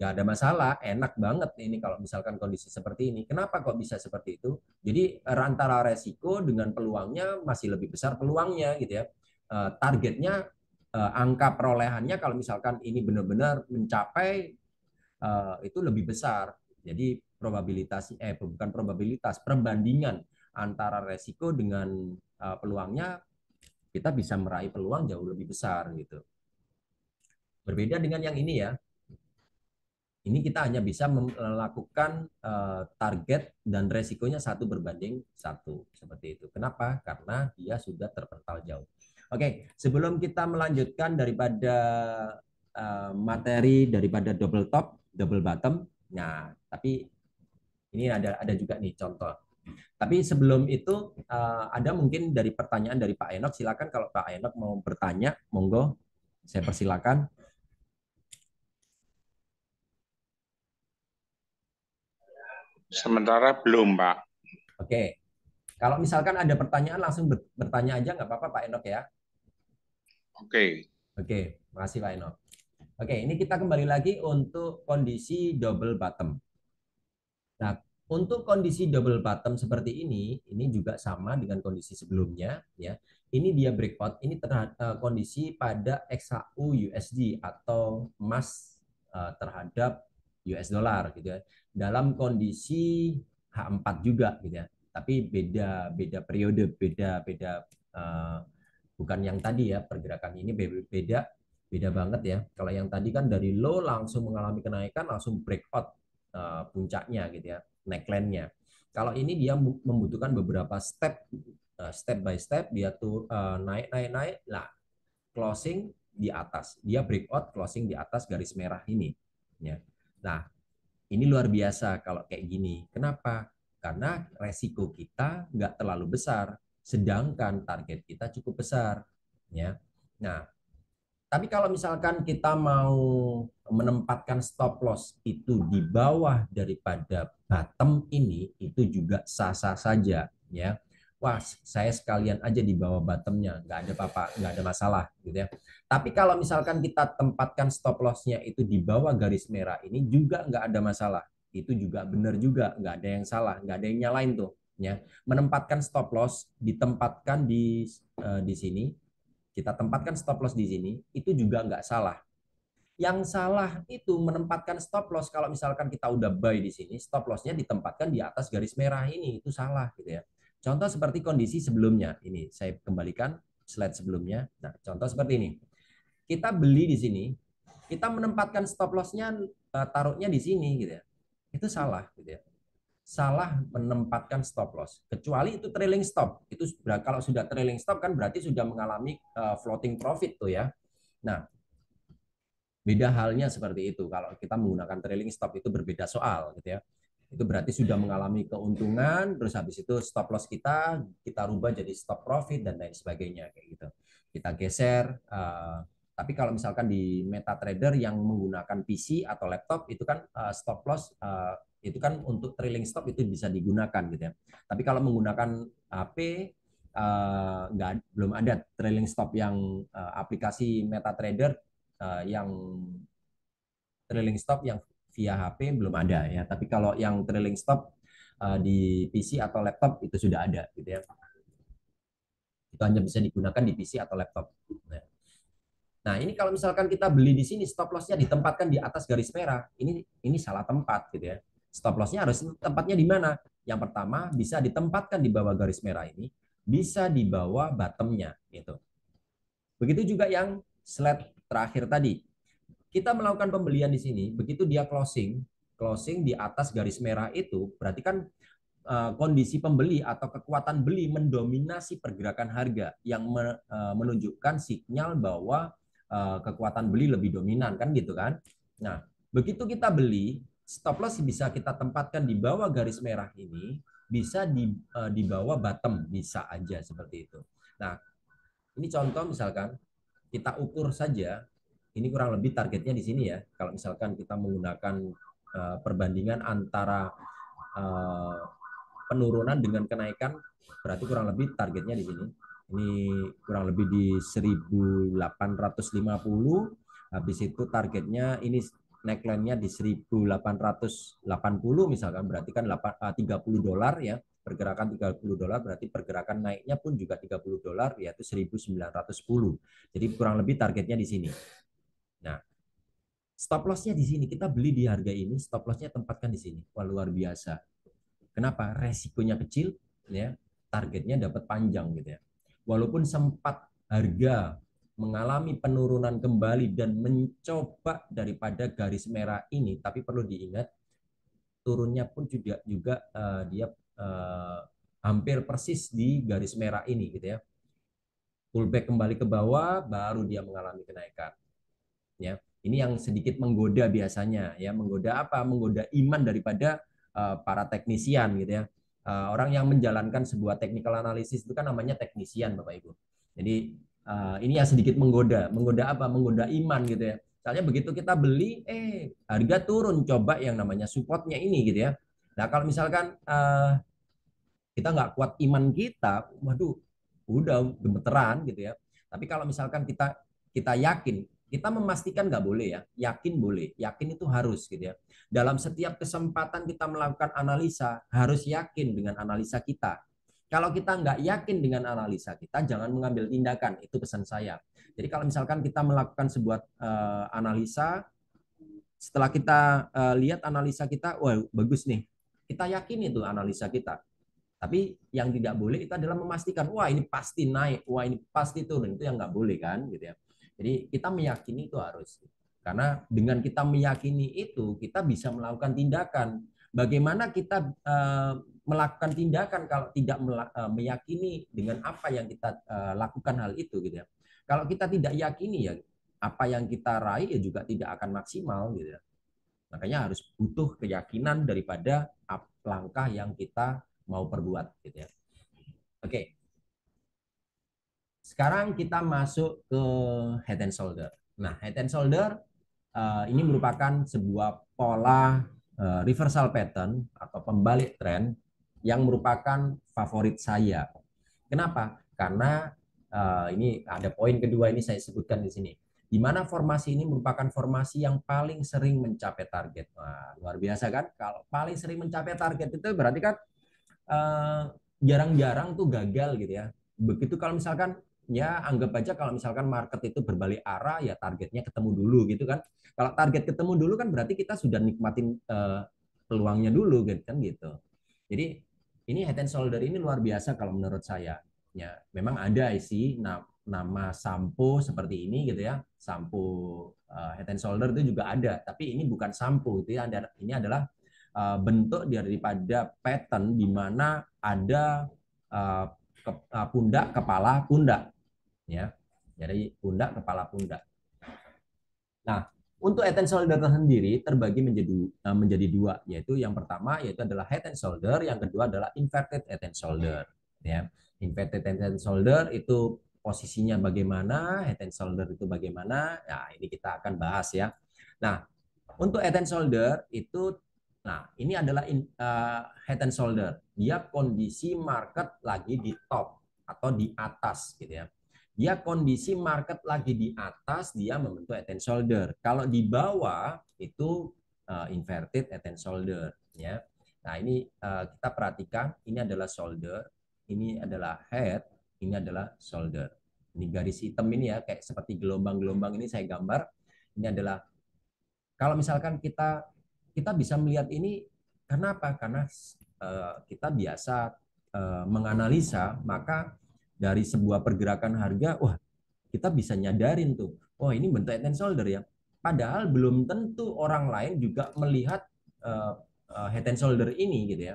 nggak ada masalah, enak banget ini kalau misalkan kondisi seperti ini. Kenapa kok bisa seperti itu? Jadi antara resiko dengan peluangnya masih lebih besar peluangnya gitu ya. Uh, targetnya angka perolehannya kalau misalkan ini benar-benar mencapai Eh, itu lebih besar. Jadi probabilitas eh bukan probabilitas, perbandingan antara resiko dengan eh, peluangnya kita bisa meraih peluang jauh lebih besar gitu. Berbeda dengan yang ini ya. Ini kita hanya bisa melakukan eh, target dan resikonya satu berbanding satu seperti itu. Kenapa? Karena dia sudah terpental jauh. Oke, sebelum kita melanjutkan daripada materi daripada double top, double bottom. Nah, tapi ini ada ada juga nih contoh. Tapi sebelum itu uh, ada mungkin dari pertanyaan dari Pak Enok. Silakan kalau Pak Enok mau bertanya, monggo saya persilakan. Sementara belum, Pak. Oke. Kalau misalkan ada pertanyaan langsung bertanya aja nggak apa-apa Pak Enok ya. Oke. Oke, makasih Pak Enok. Oke, ini kita kembali lagi untuk kondisi double bottom. Nah, untuk kondisi double bottom seperti ini, ini juga sama dengan kondisi sebelumnya, ya. Ini dia breakout, ini terhadap eh, kondisi pada XAU USD atau emas eh, terhadap US dollar gitu ya. Dalam kondisi H4 juga gitu ya. Tapi beda beda periode, beda beda uh, bukan yang tadi ya pergerakan ini beda beda banget ya. Kalau yang tadi kan dari low langsung mengalami kenaikan, langsung breakout uh, eh, puncaknya gitu ya, neckline-nya. Kalau ini dia membutuhkan beberapa step, uh, step by step dia tuh eh, naik naik naik, lah closing di atas, dia breakout closing di atas garis merah ini. Ya. Nah, ini luar biasa kalau kayak gini. Kenapa? Karena resiko kita nggak terlalu besar, sedangkan target kita cukup besar. Ya. Nah, tapi kalau misalkan kita mau menempatkan stop loss itu di bawah daripada bottom ini, itu juga sah-sah saja, ya. Wah, saya sekalian aja di bawah bottomnya, nggak ada apa-apa, nggak ada masalah, gitu ya. Tapi kalau misalkan kita tempatkan stop lossnya itu di bawah garis merah ini juga nggak ada masalah, itu juga benar juga, nggak ada yang salah, nggak ada yang nyalain tuh, ya. Menempatkan stop loss ditempatkan di uh, di sini kita tempatkan stop loss di sini, itu juga nggak salah. Yang salah itu menempatkan stop loss kalau misalkan kita udah buy di sini, stop lossnya ditempatkan di atas garis merah ini, itu salah gitu ya. Contoh seperti kondisi sebelumnya, ini saya kembalikan slide sebelumnya. Nah, contoh seperti ini. Kita beli di sini, kita menempatkan stop loss-nya eh, taruhnya di sini gitu ya. Itu salah gitu ya salah menempatkan stop loss. Kecuali itu trailing stop. Itu kalau sudah trailing stop kan berarti sudah mengalami eh, floating profit tuh ya. Nah, beda halnya seperti itu. Kalau kita menggunakan trailing stop itu berbeda soal gitu ya. Itu berarti sudah mengalami keuntungan, terus habis itu stop loss kita kita rubah jadi stop profit dan lain sebagainya kayak gitu. Kita geser uh, tapi kalau misalkan di MetaTrader yang menggunakan PC atau laptop itu kan uh, stop loss uh, itu kan untuk trailing stop itu bisa digunakan gitu ya. Tapi kalau menggunakan HP uh, eh, nggak belum ada trailing stop yang uh, aplikasi MetaTrader uh, yang trailing stop yang via HP belum ada ya. Tapi kalau yang trailing stop uh, di PC atau laptop itu sudah ada gitu ya. Itu hanya bisa digunakan di PC atau laptop. Nah. Nah, ini kalau misalkan kita beli di sini stop loss-nya ditempatkan di atas garis merah, ini ini salah tempat gitu ya. Stop lossnya harus tempatnya di mana? Yang pertama bisa ditempatkan di bawah garis merah ini, bisa di bawah bottomnya gitu. Begitu juga yang slide terakhir tadi. Kita melakukan pembelian di sini, begitu dia closing, closing di atas garis merah itu berarti kan eh, kondisi pembeli atau kekuatan beli mendominasi pergerakan harga yang eh, menunjukkan sinyal bahwa eh, kekuatan beli lebih dominan kan gitu kan. Nah, begitu kita beli stop loss bisa kita tempatkan di bawah garis merah ini, bisa di, uh, di bawah bottom, bisa aja seperti itu. Nah, ini contoh misalkan kita ukur saja, ini kurang lebih targetnya di sini ya. Kalau misalkan kita menggunakan uh, perbandingan antara uh, penurunan dengan kenaikan, berarti kurang lebih targetnya di sini. Ini kurang lebih di 1850 habis itu targetnya ini neckline-nya di 1880 misalkan berarti kan 30 eh, dolar ya pergerakan 30 dolar berarti pergerakan naiknya pun juga 30 dolar yaitu 1910 jadi kurang lebih targetnya di sini nah stop loss-nya di sini kita beli di harga ini stop loss-nya tempatkan di sini wah luar biasa kenapa resikonya kecil ya targetnya dapat panjang gitu ya walaupun sempat harga mengalami penurunan kembali dan mencoba daripada garis merah ini, tapi perlu diingat turunnya pun juga juga uh, dia uh, hampir persis di garis merah ini gitu ya. Pullback kembali ke bawah baru dia mengalami kenaikan. Ya. Ini yang sedikit menggoda biasanya ya, menggoda apa? Menggoda iman daripada uh, para teknisian gitu ya. Uh, orang yang menjalankan sebuah teknikal analisis itu kan namanya teknisian Bapak Ibu. Jadi uh, ini yang sedikit menggoda menggoda apa menggoda iman gitu ya misalnya begitu kita beli eh harga turun coba yang namanya supportnya ini gitu ya nah kalau misalkan uh, kita nggak kuat iman kita waduh udah gemeteran gitu ya tapi kalau misalkan kita kita yakin kita memastikan nggak boleh ya yakin boleh yakin itu harus gitu ya dalam setiap kesempatan kita melakukan analisa harus yakin dengan analisa kita kalau kita nggak yakin dengan analisa kita, jangan mengambil tindakan. Itu pesan saya. Jadi kalau misalkan kita melakukan sebuah uh, analisa, setelah kita uh, lihat analisa kita, wah bagus nih, kita yakin itu analisa kita. Tapi yang tidak boleh itu adalah memastikan, wah ini pasti naik, wah ini pasti turun. Itu yang nggak boleh kan, gitu ya. Jadi kita meyakini itu harus. Karena dengan kita meyakini itu, kita bisa melakukan tindakan. Bagaimana kita uh, melakukan tindakan kalau tidak eh, meyakini dengan apa yang kita eh, lakukan hal itu gitu ya. Kalau kita tidak yakini ya apa yang kita raih ya juga tidak akan maksimal gitu ya. Makanya harus butuh keyakinan daripada langkah yang kita mau perbuat gitu ya. Oke. Sekarang kita masuk ke head and shoulder. Nah, head and shoulder eh, ini merupakan sebuah pola reversal pattern atau pembalik tren yang merupakan favorit saya. Kenapa? Karena uh, ini ada poin kedua ini saya sebutkan di sini. Di mana formasi ini merupakan formasi yang paling sering mencapai target. Nah, luar biasa kan? Kalau paling sering mencapai target itu berarti kan eh, jarang-jarang uh, tuh gagal gitu ya. Begitu kalau misalkan ya anggap aja kalau misalkan market itu berbalik arah ya targetnya ketemu dulu gitu kan kalau target ketemu dulu kan berarti kita sudah nikmatin uh, peluangnya dulu gitu kan gitu jadi ini head and shoulder ini luar biasa kalau menurut saya. Ya, memang ada sih nama sampo seperti ini gitu ya. Sampo uh, head and shoulder itu juga ada, tapi ini bukan sampo itu ya. Ini adalah eh, bentuk daripada pattern di mana ada eh, pundak, kepala, pundak. Ya. Jadi pundak, kepala, pundak. Nah, untuk head and shoulder sendiri terbagi menjadi eh, menjadi dua, yaitu yang pertama yaitu adalah head and shoulder, yang kedua adalah inverted head and shoulder. Ya, inverted head and shoulder itu posisinya bagaimana, head and shoulder itu bagaimana. Nah, ini kita akan bahas ya. Nah, untuk head and shoulder itu Nah, ini adalah in, uh, head and shoulder. Dia kondisi market lagi di top atau di atas gitu ya dia kondisi market lagi di atas dia membentuk head and shoulder. Kalau di bawah itu uh, inverted head and shoulder ya. Nah, ini uh, kita perhatikan ini adalah shoulder, ini adalah head, ini adalah shoulder. Ini garis hitam ini ya kayak seperti gelombang-gelombang ini saya gambar. Ini adalah kalau misalkan kita kita bisa melihat ini kenapa? Karena uh, kita biasa uh, menganalisa maka dari sebuah pergerakan harga, wah kita bisa nyadarin tuh, wah oh, ini bentuk head and shoulder ya. Padahal belum tentu orang lain juga melihat head eh, eh, and shoulder ini gitu ya.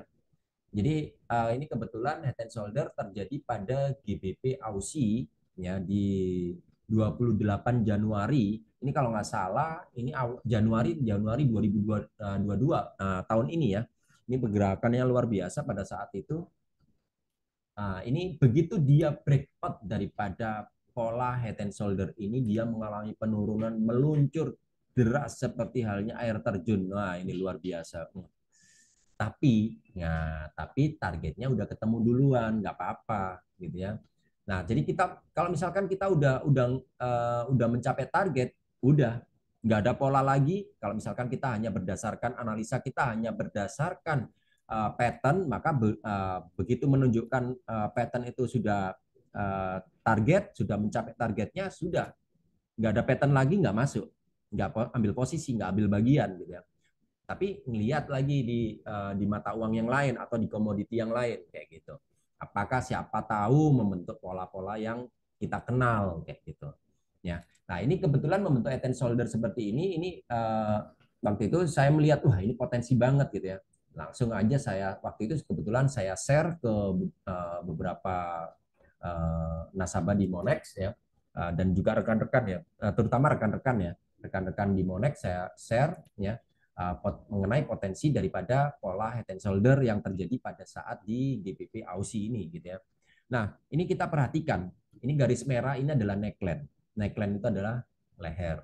Jadi eh, ini kebetulan head and shoulder terjadi pada GBP Aussie ya di 28 Januari. Ini kalau nggak salah ini Januari Januari 2022 uh, tahun ini ya. Ini pergerakannya luar biasa pada saat itu Nah, ini begitu dia breakout daripada pola head and shoulder ini dia mengalami penurunan meluncur deras seperti halnya air terjun. Nah, ini luar biasa. Tapi, nah, tapi targetnya udah ketemu duluan, nggak apa-apa, gitu ya. Nah, jadi kita kalau misalkan kita udah udah uh, udah mencapai target, udah nggak ada pola lagi. Kalau misalkan kita hanya berdasarkan analisa, kita hanya berdasarkan Eh, pattern, maka be, uh, begitu menunjukkan uh, pattern itu sudah uh, target, sudah mencapai targetnya, sudah nggak ada pattern lagi nggak masuk, nggak ambil posisi, nggak ambil bagian gitu ya. Tapi ngelihat lagi di uh, di mata uang yang lain atau di komoditi yang lain kayak gitu. Apakah siapa tahu membentuk pola-pola yang kita kenal kayak gitu. Ya. Nah, ini kebetulan membentuk attention solder seperti ini ini uh, waktu itu saya melihat wah ini potensi banget gitu ya langsung aja saya waktu itu kebetulan saya share ke eh, beberapa eh, nasabah di Monex ya eh, dan juga rekan-rekan ya terutama rekan-rekan ya rekan-rekan di Monex saya share ya mengenai potensi daripada pola head and shoulder yang terjadi pada saat di GBP AUSI ini gitu ya. Nah, ini kita perhatikan. Ini garis merah ini adalah neckline. Neckline itu adalah leher.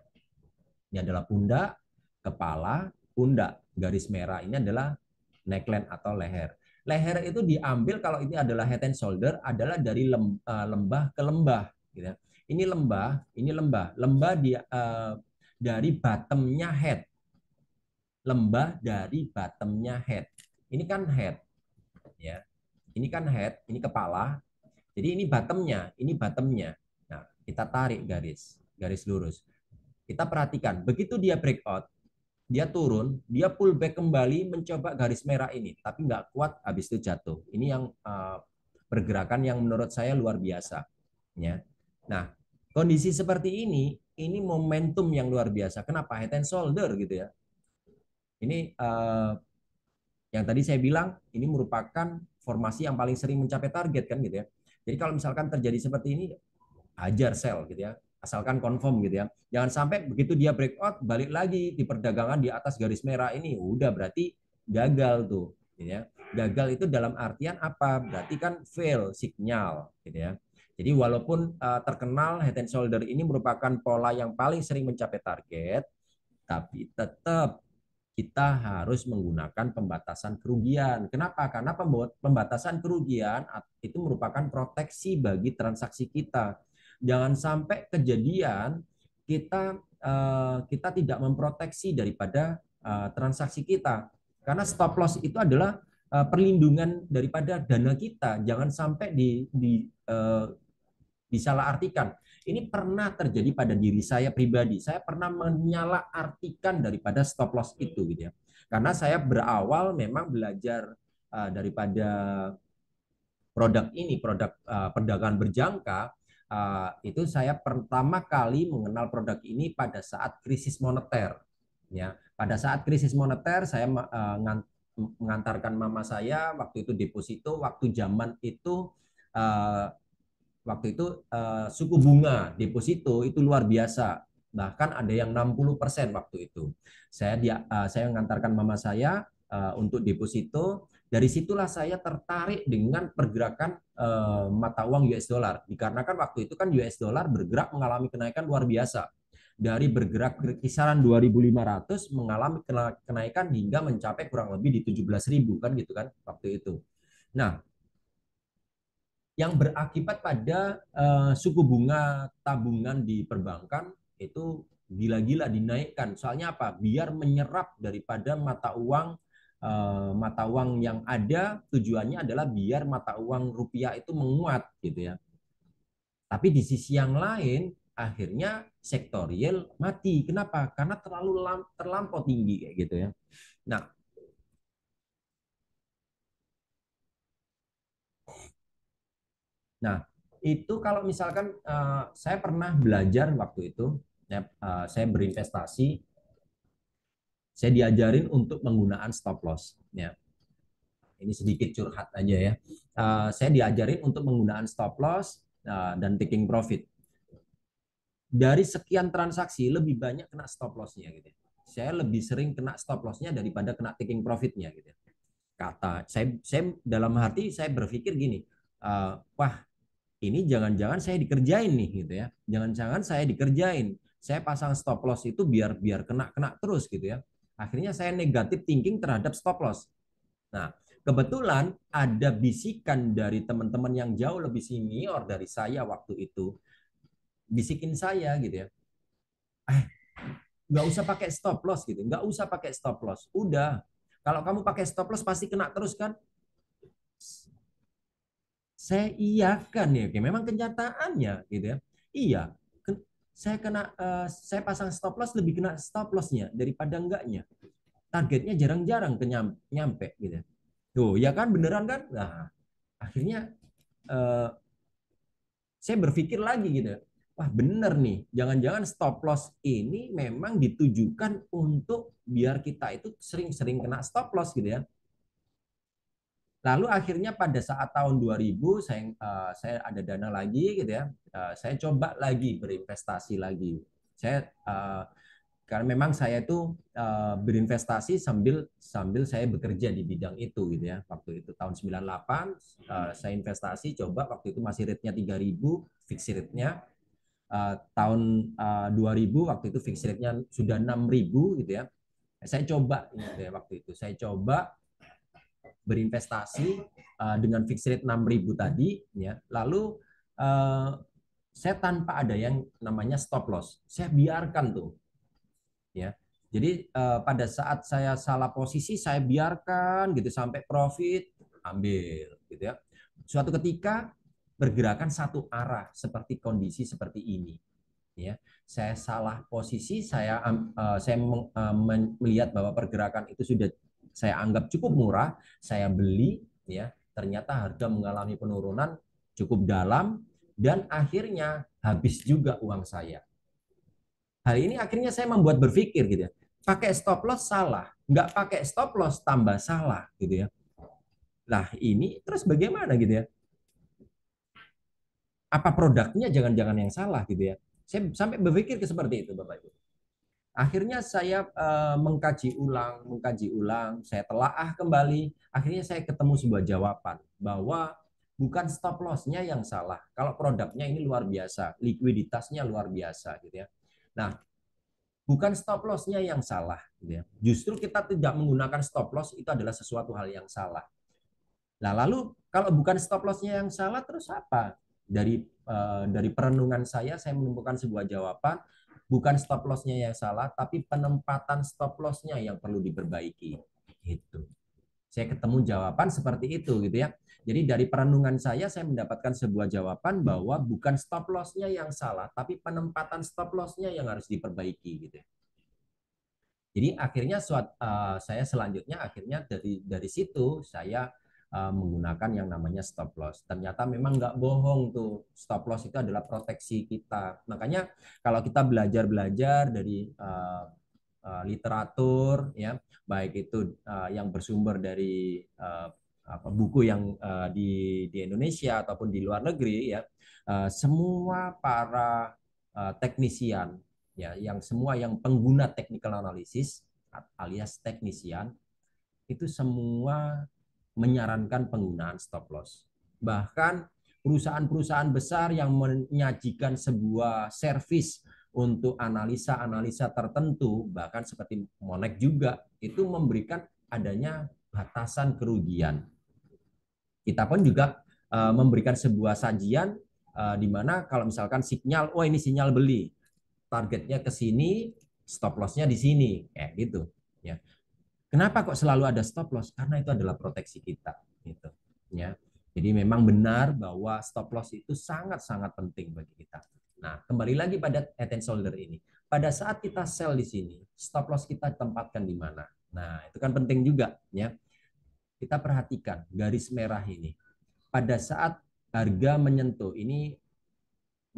Ini adalah pundak, kepala, pundak. Garis merah ini adalah neckline atau leher. Leher itu diambil kalau ini adalah head and shoulder adalah dari eh, lembah ke lembah. Gitu ya. Ini lembah, ini lembah. Lembah di, uh, dari bottomnya head. Lembah dari bottomnya head. Ini kan head. ya. Ini kan head, ini kepala. Jadi ini bottomnya, ini bottomnya. Nah, kita tarik garis, garis lurus. Kita perhatikan, begitu dia breakout, dia turun, dia pull back kembali mencoba garis merah ini, tapi nggak kuat, habis itu jatuh. Ini yang eh, pergerakan yang menurut saya luar biasa. Ya. Nah, kondisi seperti ini, ini momentum yang luar biasa. Kenapa head and shoulder gitu ya? Ini uh, yang tadi saya bilang, ini merupakan formasi yang paling sering mencapai target kan gitu ya. Jadi kalau misalkan terjadi seperti ini, hajar sel gitu ya asalkan konform gitu ya. Jangan sampai begitu dia breakout balik lagi di perdagangan di atas garis merah ini ya udah berarti gagal tuh gitu ya. Gagal itu dalam artian apa? Berarti kan fail signal gitu ya. Jadi walaupun uh, terkenal head and shoulder ini merupakan pola yang paling sering mencapai target, tapi tetap kita harus menggunakan pembatasan kerugian. Kenapa? Karena pembatasan kerugian itu merupakan proteksi bagi transaksi kita. Jangan sampai kejadian kita eh, kita tidak memproteksi daripada eh, transaksi kita. Karena stop loss itu adalah eh, perlindungan daripada dana kita. Jangan sampai di, di disalahartikan. Ini pernah terjadi pada diri saya pribadi. Saya pernah menyalahartikan daripada stop loss itu gitu ya. Karena saya berawal memang belajar daripada produk ini, produk perdagangan berjangka, Eh, itu saya pertama kali mengenal produk ini pada saat krisis moneter. Ya, pada saat krisis moneter saya eh, mengantarkan mama saya waktu itu deposito waktu zaman itu eh, waktu itu suku bunga deposito itu luar biasa bahkan ada yang 60 waktu itu saya dia saya mengantarkan mama saya untuk deposito dari situlah saya tertarik dengan pergerakan eh, mata uang US dollar dikarenakan waktu itu kan US dollar bergerak mengalami kenaikan luar biasa. Dari bergerak kisaran 2.500 mengalami kenaikan hingga mencapai kurang lebih di 17.000 kan gitu kan waktu itu. Nah, yang berakibat pada eh, suku bunga tabungan di perbankan itu gila-gila dinaikkan. Soalnya apa? Biar menyerap daripada mata uang Eh, mata uang yang ada tujuannya adalah biar mata uang rupiah itu menguat gitu ya. Tapi di sisi yang lain akhirnya sektor real mati. Kenapa? Karena terlalu terlampau tinggi kayak gitu ya. Nah, Nah, itu kalau misalkan uh, saya pernah belajar waktu itu, uh, saya berinvestasi saya diajarin untuk penggunaan stop loss. Ya. Ini sedikit curhat aja ya. Uh, saya diajarin untuk penggunaan stop loss uh, dan taking profit. Dari sekian transaksi lebih banyak kena stop lossnya gitu. Ya. Saya lebih sering kena stop lossnya daripada kena taking profitnya gitu. Ya. Kata saya saya dalam hati saya berpikir gini, uh, wah ini jangan-jangan saya dikerjain nih gitu ya. Jangan-jangan saya dikerjain. Saya pasang stop loss itu biar biar kena kena terus gitu ya Akhirnya saya negatif thinking terhadap stop loss. Nah, kebetulan ada bisikan dari teman-teman yang jauh lebih senior dari saya waktu itu. Bisikin saya gitu ya. Eh, nggak usah pakai stop loss gitu. Nggak usah pakai stop loss. Udah. Kalau kamu pakai stop loss pasti kena terus kan? Saya iya kan ya. memang kenyataannya gitu ya. Iya, saya kena uh, saya pasang stop loss lebih kena stop lossnya daripada enggaknya targetnya jarang-jarang kenyam nyampe, nyampe gitu tuh ya kan beneran kan nah akhirnya uh, saya berpikir lagi gitu wah bener nih jangan-jangan stop loss ini memang ditujukan untuk biar kita itu sering-sering kena stop loss gitu ya Lalu akhirnya pada saat tahun 2000 saya uh, saya ada dana lagi gitu ya. Uh, saya coba lagi berinvestasi lagi. Saya uh, karena memang saya itu uh, berinvestasi sambil sambil saya bekerja di bidang itu gitu ya. Waktu itu tahun 98 uh, saya investasi coba waktu itu masih rate-nya 3000, fix rate-nya. Uh, tahun uh, 2000 waktu itu fix rate-nya sudah 6000 gitu ya. Saya coba gitu ya waktu itu. Saya coba berinvestasi uh, dengan fixed rate 6.000 tadi ya. Lalu uh, saya tanpa ada yang namanya stop loss. Saya biarkan tuh. Ya. Jadi uh, pada saat saya salah posisi saya biarkan gitu sampai profit ambil gitu ya. Suatu ketika pergerakan satu arah seperti kondisi seperti ini ya saya salah posisi saya uh, saya uh, melihat bahwa pergerakan itu sudah saya anggap cukup murah, saya beli ya, ternyata harga mengalami penurunan cukup dalam dan akhirnya habis juga uang saya. Hari ini akhirnya saya membuat berpikir gitu ya. Pakai stop loss salah, nggak pakai stop loss tambah salah gitu ya. Lah ini terus bagaimana gitu ya? Apa produknya jangan-jangan yang salah gitu ya? Saya sampai berpikir ke seperti itu Bapak Ibu. Akhirnya saya uh, mengkaji ulang, mengkaji ulang, saya telaah kembali, akhirnya saya ketemu sebuah jawaban bahwa bukan stop loss-nya yang salah. Kalau produknya ini luar biasa, likuiditasnya luar biasa gitu ya. Nah, bukan stop loss-nya yang salah gitu ya. Justru kita tidak menggunakan stop loss itu adalah sesuatu hal yang salah. Nah, lalu kalau bukan stop loss-nya yang salah terus apa? Dari uh, dari perenungan saya saya menemukan sebuah jawaban bukan stop lossnya yang salah, tapi penempatan stop lossnya yang perlu diperbaiki. Gitu. Saya ketemu jawaban seperti itu gitu ya. Jadi dari perenungan saya, saya mendapatkan sebuah jawaban bahwa bukan stop lossnya yang salah, tapi penempatan stop lossnya yang harus diperbaiki gitu. Ya. Jadi akhirnya eh, saya selanjutnya akhirnya dari dari situ saya Eh, menggunakan yang namanya stop loss. Ternyata memang nggak bohong tuh stop loss itu adalah proteksi kita. Makanya kalau kita belajar belajar dari uh, uh, literatur ya baik itu uh, yang bersumber dari uh, apa, buku yang uh, di di Indonesia ataupun di luar negeri ya uh, semua para uh, teknisian ya yang semua yang pengguna technical analysis alias teknisian itu semua menyarankan penggunaan stop loss. Bahkan perusahaan-perusahaan besar yang menyajikan sebuah servis untuk analisa-analisa tertentu, bahkan seperti Monek juga, itu memberikan adanya batasan kerugian. Kita pun juga eh, memberikan sebuah sajian eh, di mana kalau misalkan sinyal, oh ini sinyal beli, targetnya ke sini, stop lossnya di sini, kayak gitu. Ya. Kenapa kok selalu ada stop loss? Karena itu adalah proteksi kita, gitu. Ya. Jadi memang benar bahwa stop loss itu sangat-sangat penting bagi kita. Nah, kembali lagi pada head and shoulder ini. Pada saat kita sell di sini, stop loss kita tempatkan di mana? Nah, itu kan penting juga, ya. Kita perhatikan garis merah ini. Pada saat harga menyentuh, ini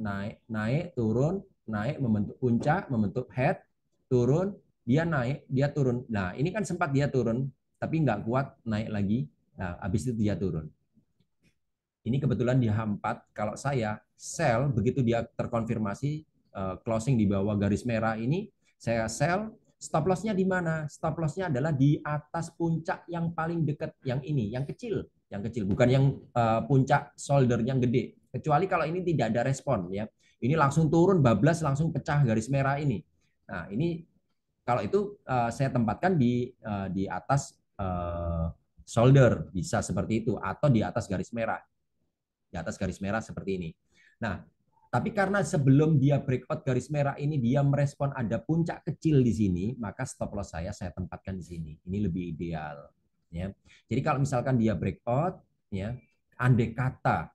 naik, naik, turun, naik membentuk puncak, membentuk head, turun, dia naik, dia turun. Nah, ini kan sempat dia turun, tapi nggak kuat naik lagi. Nah, habis itu dia turun. Ini kebetulan di H4, kalau saya sell begitu dia terkonfirmasi eh, closing di bawah garis merah ini, saya sell, stop loss-nya di mana? Stop loss-nya adalah di atas puncak yang paling dekat yang ini, yang kecil, yang kecil, bukan yang eh, puncak solder yang gede. Kecuali kalau ini tidak ada respon ya. Ini langsung turun bablas langsung pecah garis merah ini. Nah, ini kalau itu uh, saya tempatkan di uh, di atas uh, solder bisa seperti itu atau di atas garis merah. Di atas garis merah seperti ini. Nah, tapi karena sebelum dia breakout garis merah ini dia merespon ada puncak kecil di sini, maka stop loss saya saya tempatkan di sini. Ini lebih ideal. Ya. Jadi kalau misalkan dia breakout, ya, andai kata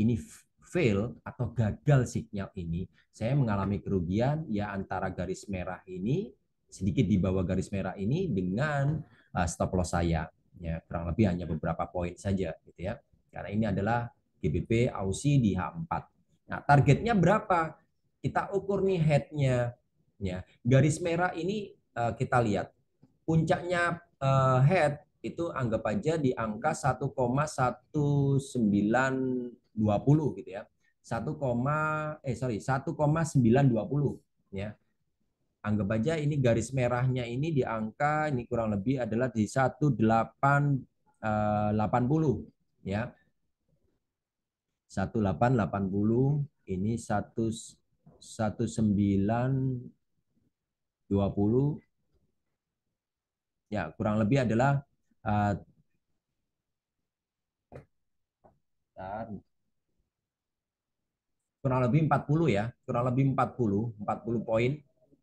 ini fail atau gagal signal ini, saya mengalami kerugian ya antara garis merah ini sedikit di bawah garis merah ini dengan uh, stop loss saya ya kurang lebih hanya beberapa poin saja gitu ya karena ini adalah GBP AUC di H4 nah targetnya berapa kita ukur nih headnya ya garis merah ini uh, kita lihat puncaknya uh, head itu anggap aja di angka 1,1920 gitu ya 1, eh sorry 1,920 ya anggap aja ini garis merahnya ini di angka ini kurang lebih adalah di 1880 eh, ya. 1880 ini 1 1920 ya kurang lebih adalah uh, kurang lebih 40 ya, kurang lebih 40, 40 poin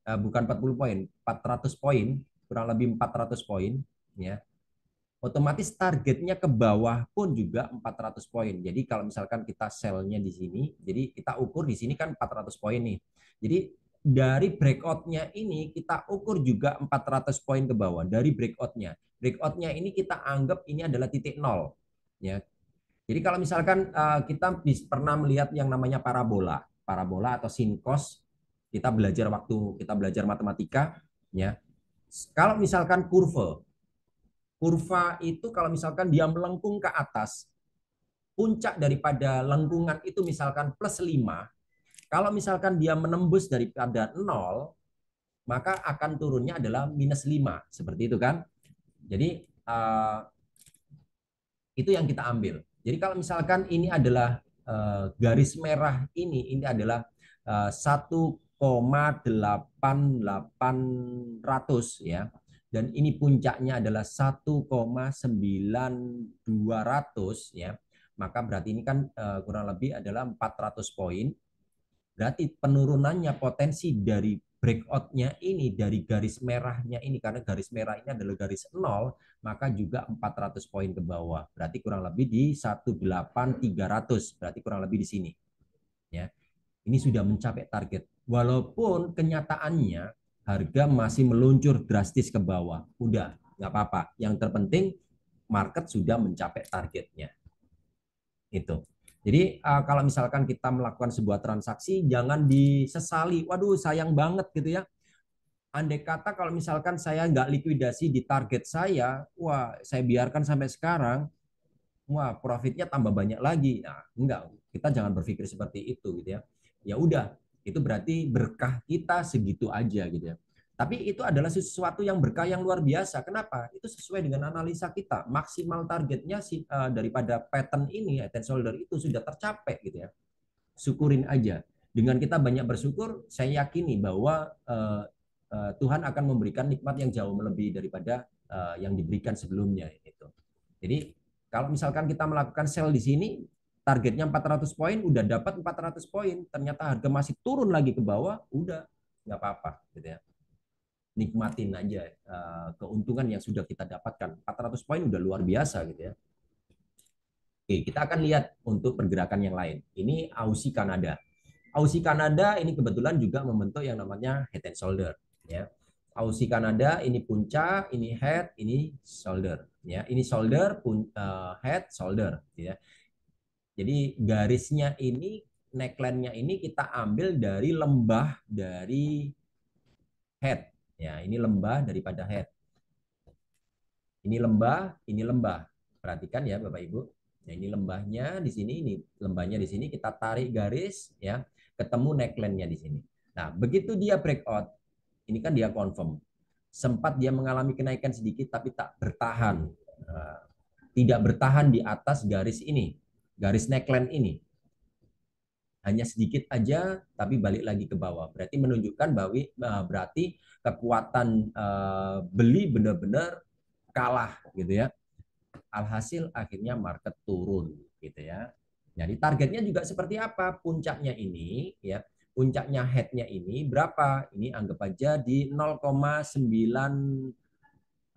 Eh, bukan 40 poin, 400 poin, kurang lebih 400 poin ya. Otomatis targetnya ke bawah pun juga 400 poin. Jadi kalau misalkan kita selnya di sini, jadi kita ukur di sini kan 400 poin nih. Jadi dari breakoutnya ini kita ukur juga 400 poin ke bawah dari breakoutnya. Breakoutnya ini kita anggap ini adalah titik nol, ya. Jadi kalau misalkan eh, kita pernah melihat yang namanya parabola, parabola atau sinkos kita belajar waktu kita belajar matematika ya kalau misalkan kurva kurva itu kalau misalkan dia melengkung ke atas puncak daripada lengkungan itu misalkan plus 5 kalau misalkan dia menembus daripada nol maka akan turunnya adalah minus 5 seperti itu kan jadi uh, itu yang kita ambil jadi kalau misalkan ini adalah uh, garis merah ini ini adalah uh, satu 1,8800 ya. Dan ini puncaknya adalah 1,9200 ya. Maka berarti ini kan eh, kurang lebih adalah 400 poin. Berarti penurunannya potensi dari breakoutnya ini dari garis merahnya ini karena garis merah ini adalah garis nol maka juga 400 poin ke bawah berarti kurang lebih di 18300 berarti kurang lebih di sini ya ini sudah mencapai target. Walaupun kenyataannya harga masih meluncur drastis ke bawah. Udah, nggak apa-apa. Yang terpenting market sudah mencapai targetnya. Itu. Jadi eh, kalau misalkan kita melakukan sebuah transaksi, jangan disesali. Waduh, sayang banget gitu ya. Andai kata kalau misalkan saya nggak likuidasi di target saya, wah saya biarkan sampai sekarang, wah profitnya tambah banyak lagi. Nah, enggak, kita jangan berpikir seperti itu gitu ya ya udah itu berarti berkah kita segitu aja gitu ya. Tapi itu adalah sesuatu yang berkah yang luar biasa. Kenapa? Itu sesuai dengan analisa kita. Maksimal targetnya si, uh, daripada pattern ini, attention shoulder itu sudah tercapai gitu ya. Syukurin aja. Dengan kita banyak bersyukur, saya yakini bahwa uh, uh, Tuhan akan memberikan nikmat yang jauh melebihi daripada uh, yang diberikan sebelumnya. Gitu. Jadi kalau misalkan kita melakukan sel di sini, targetnya 400 poin udah dapat 400 poin ternyata harga masih turun lagi ke bawah udah nggak apa-apa gitu ya nikmatin aja eh, keuntungan yang sudah kita dapatkan 400 poin udah luar biasa gitu ya Oke, kita akan lihat untuk pergerakan yang lain. Ini Aussie Kanada. Aussie Kanada ini kebetulan juga membentuk yang namanya head and shoulder. Ya. Aussie Kanada ini puncak, ini head, ini shoulder. Ya, ini shoulder, pun, uh, head, shoulder. Gitu ya. Jadi garisnya ini, neckline ini kita ambil dari lembah dari head. Ya, ini lembah daripada head. Ini lembah, ini lembah. Perhatikan ya Bapak Ibu. Ya, ini lembahnya di sini, ini lembahnya di sini kita tarik garis ya, ketemu neckline di sini. Nah, begitu dia breakout, ini kan dia confirm. Sempat dia mengalami kenaikan sedikit tapi tak bertahan. Nah, tidak bertahan di atas garis ini garis neckline ini. Hanya sedikit aja, tapi balik lagi ke bawah. Berarti menunjukkan bahwa eh, berarti kekuatan eh, beli benar-benar kalah gitu ya. Alhasil akhirnya market turun gitu ya. Jadi targetnya juga seperti apa? Puncaknya ini ya, puncaknya headnya ini berapa? Ini anggap aja di 0,9950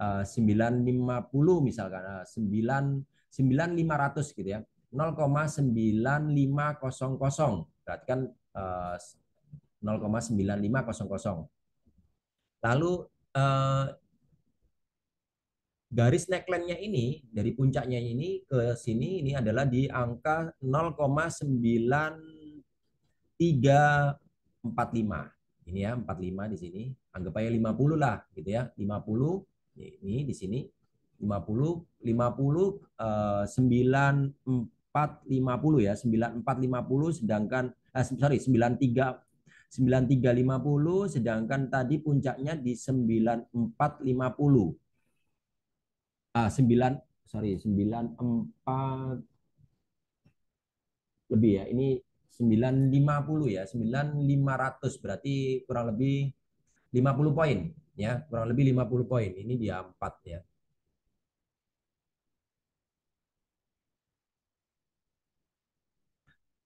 eh, misalkan 9 9500 gitu ya. 0,9500. Berarti kan 0,9500. Eh, Lalu eh, garis neckline-nya ini dari puncaknya ini ke sini ini adalah di angka 0,9345. Ini ya 45 di sini. Anggap aja 50 lah gitu ya. 50 ini di sini 50 50 eh, 94 9450 ya, 9450 sedangkan eh, sorry 93 9350 sedangkan tadi puncaknya di 9450. Ah 9 sorry 94 lebih ya. Ini 950 ya, 9500 berarti kurang lebih 50 poin ya, kurang lebih 50 poin. Ini dia 4 ya.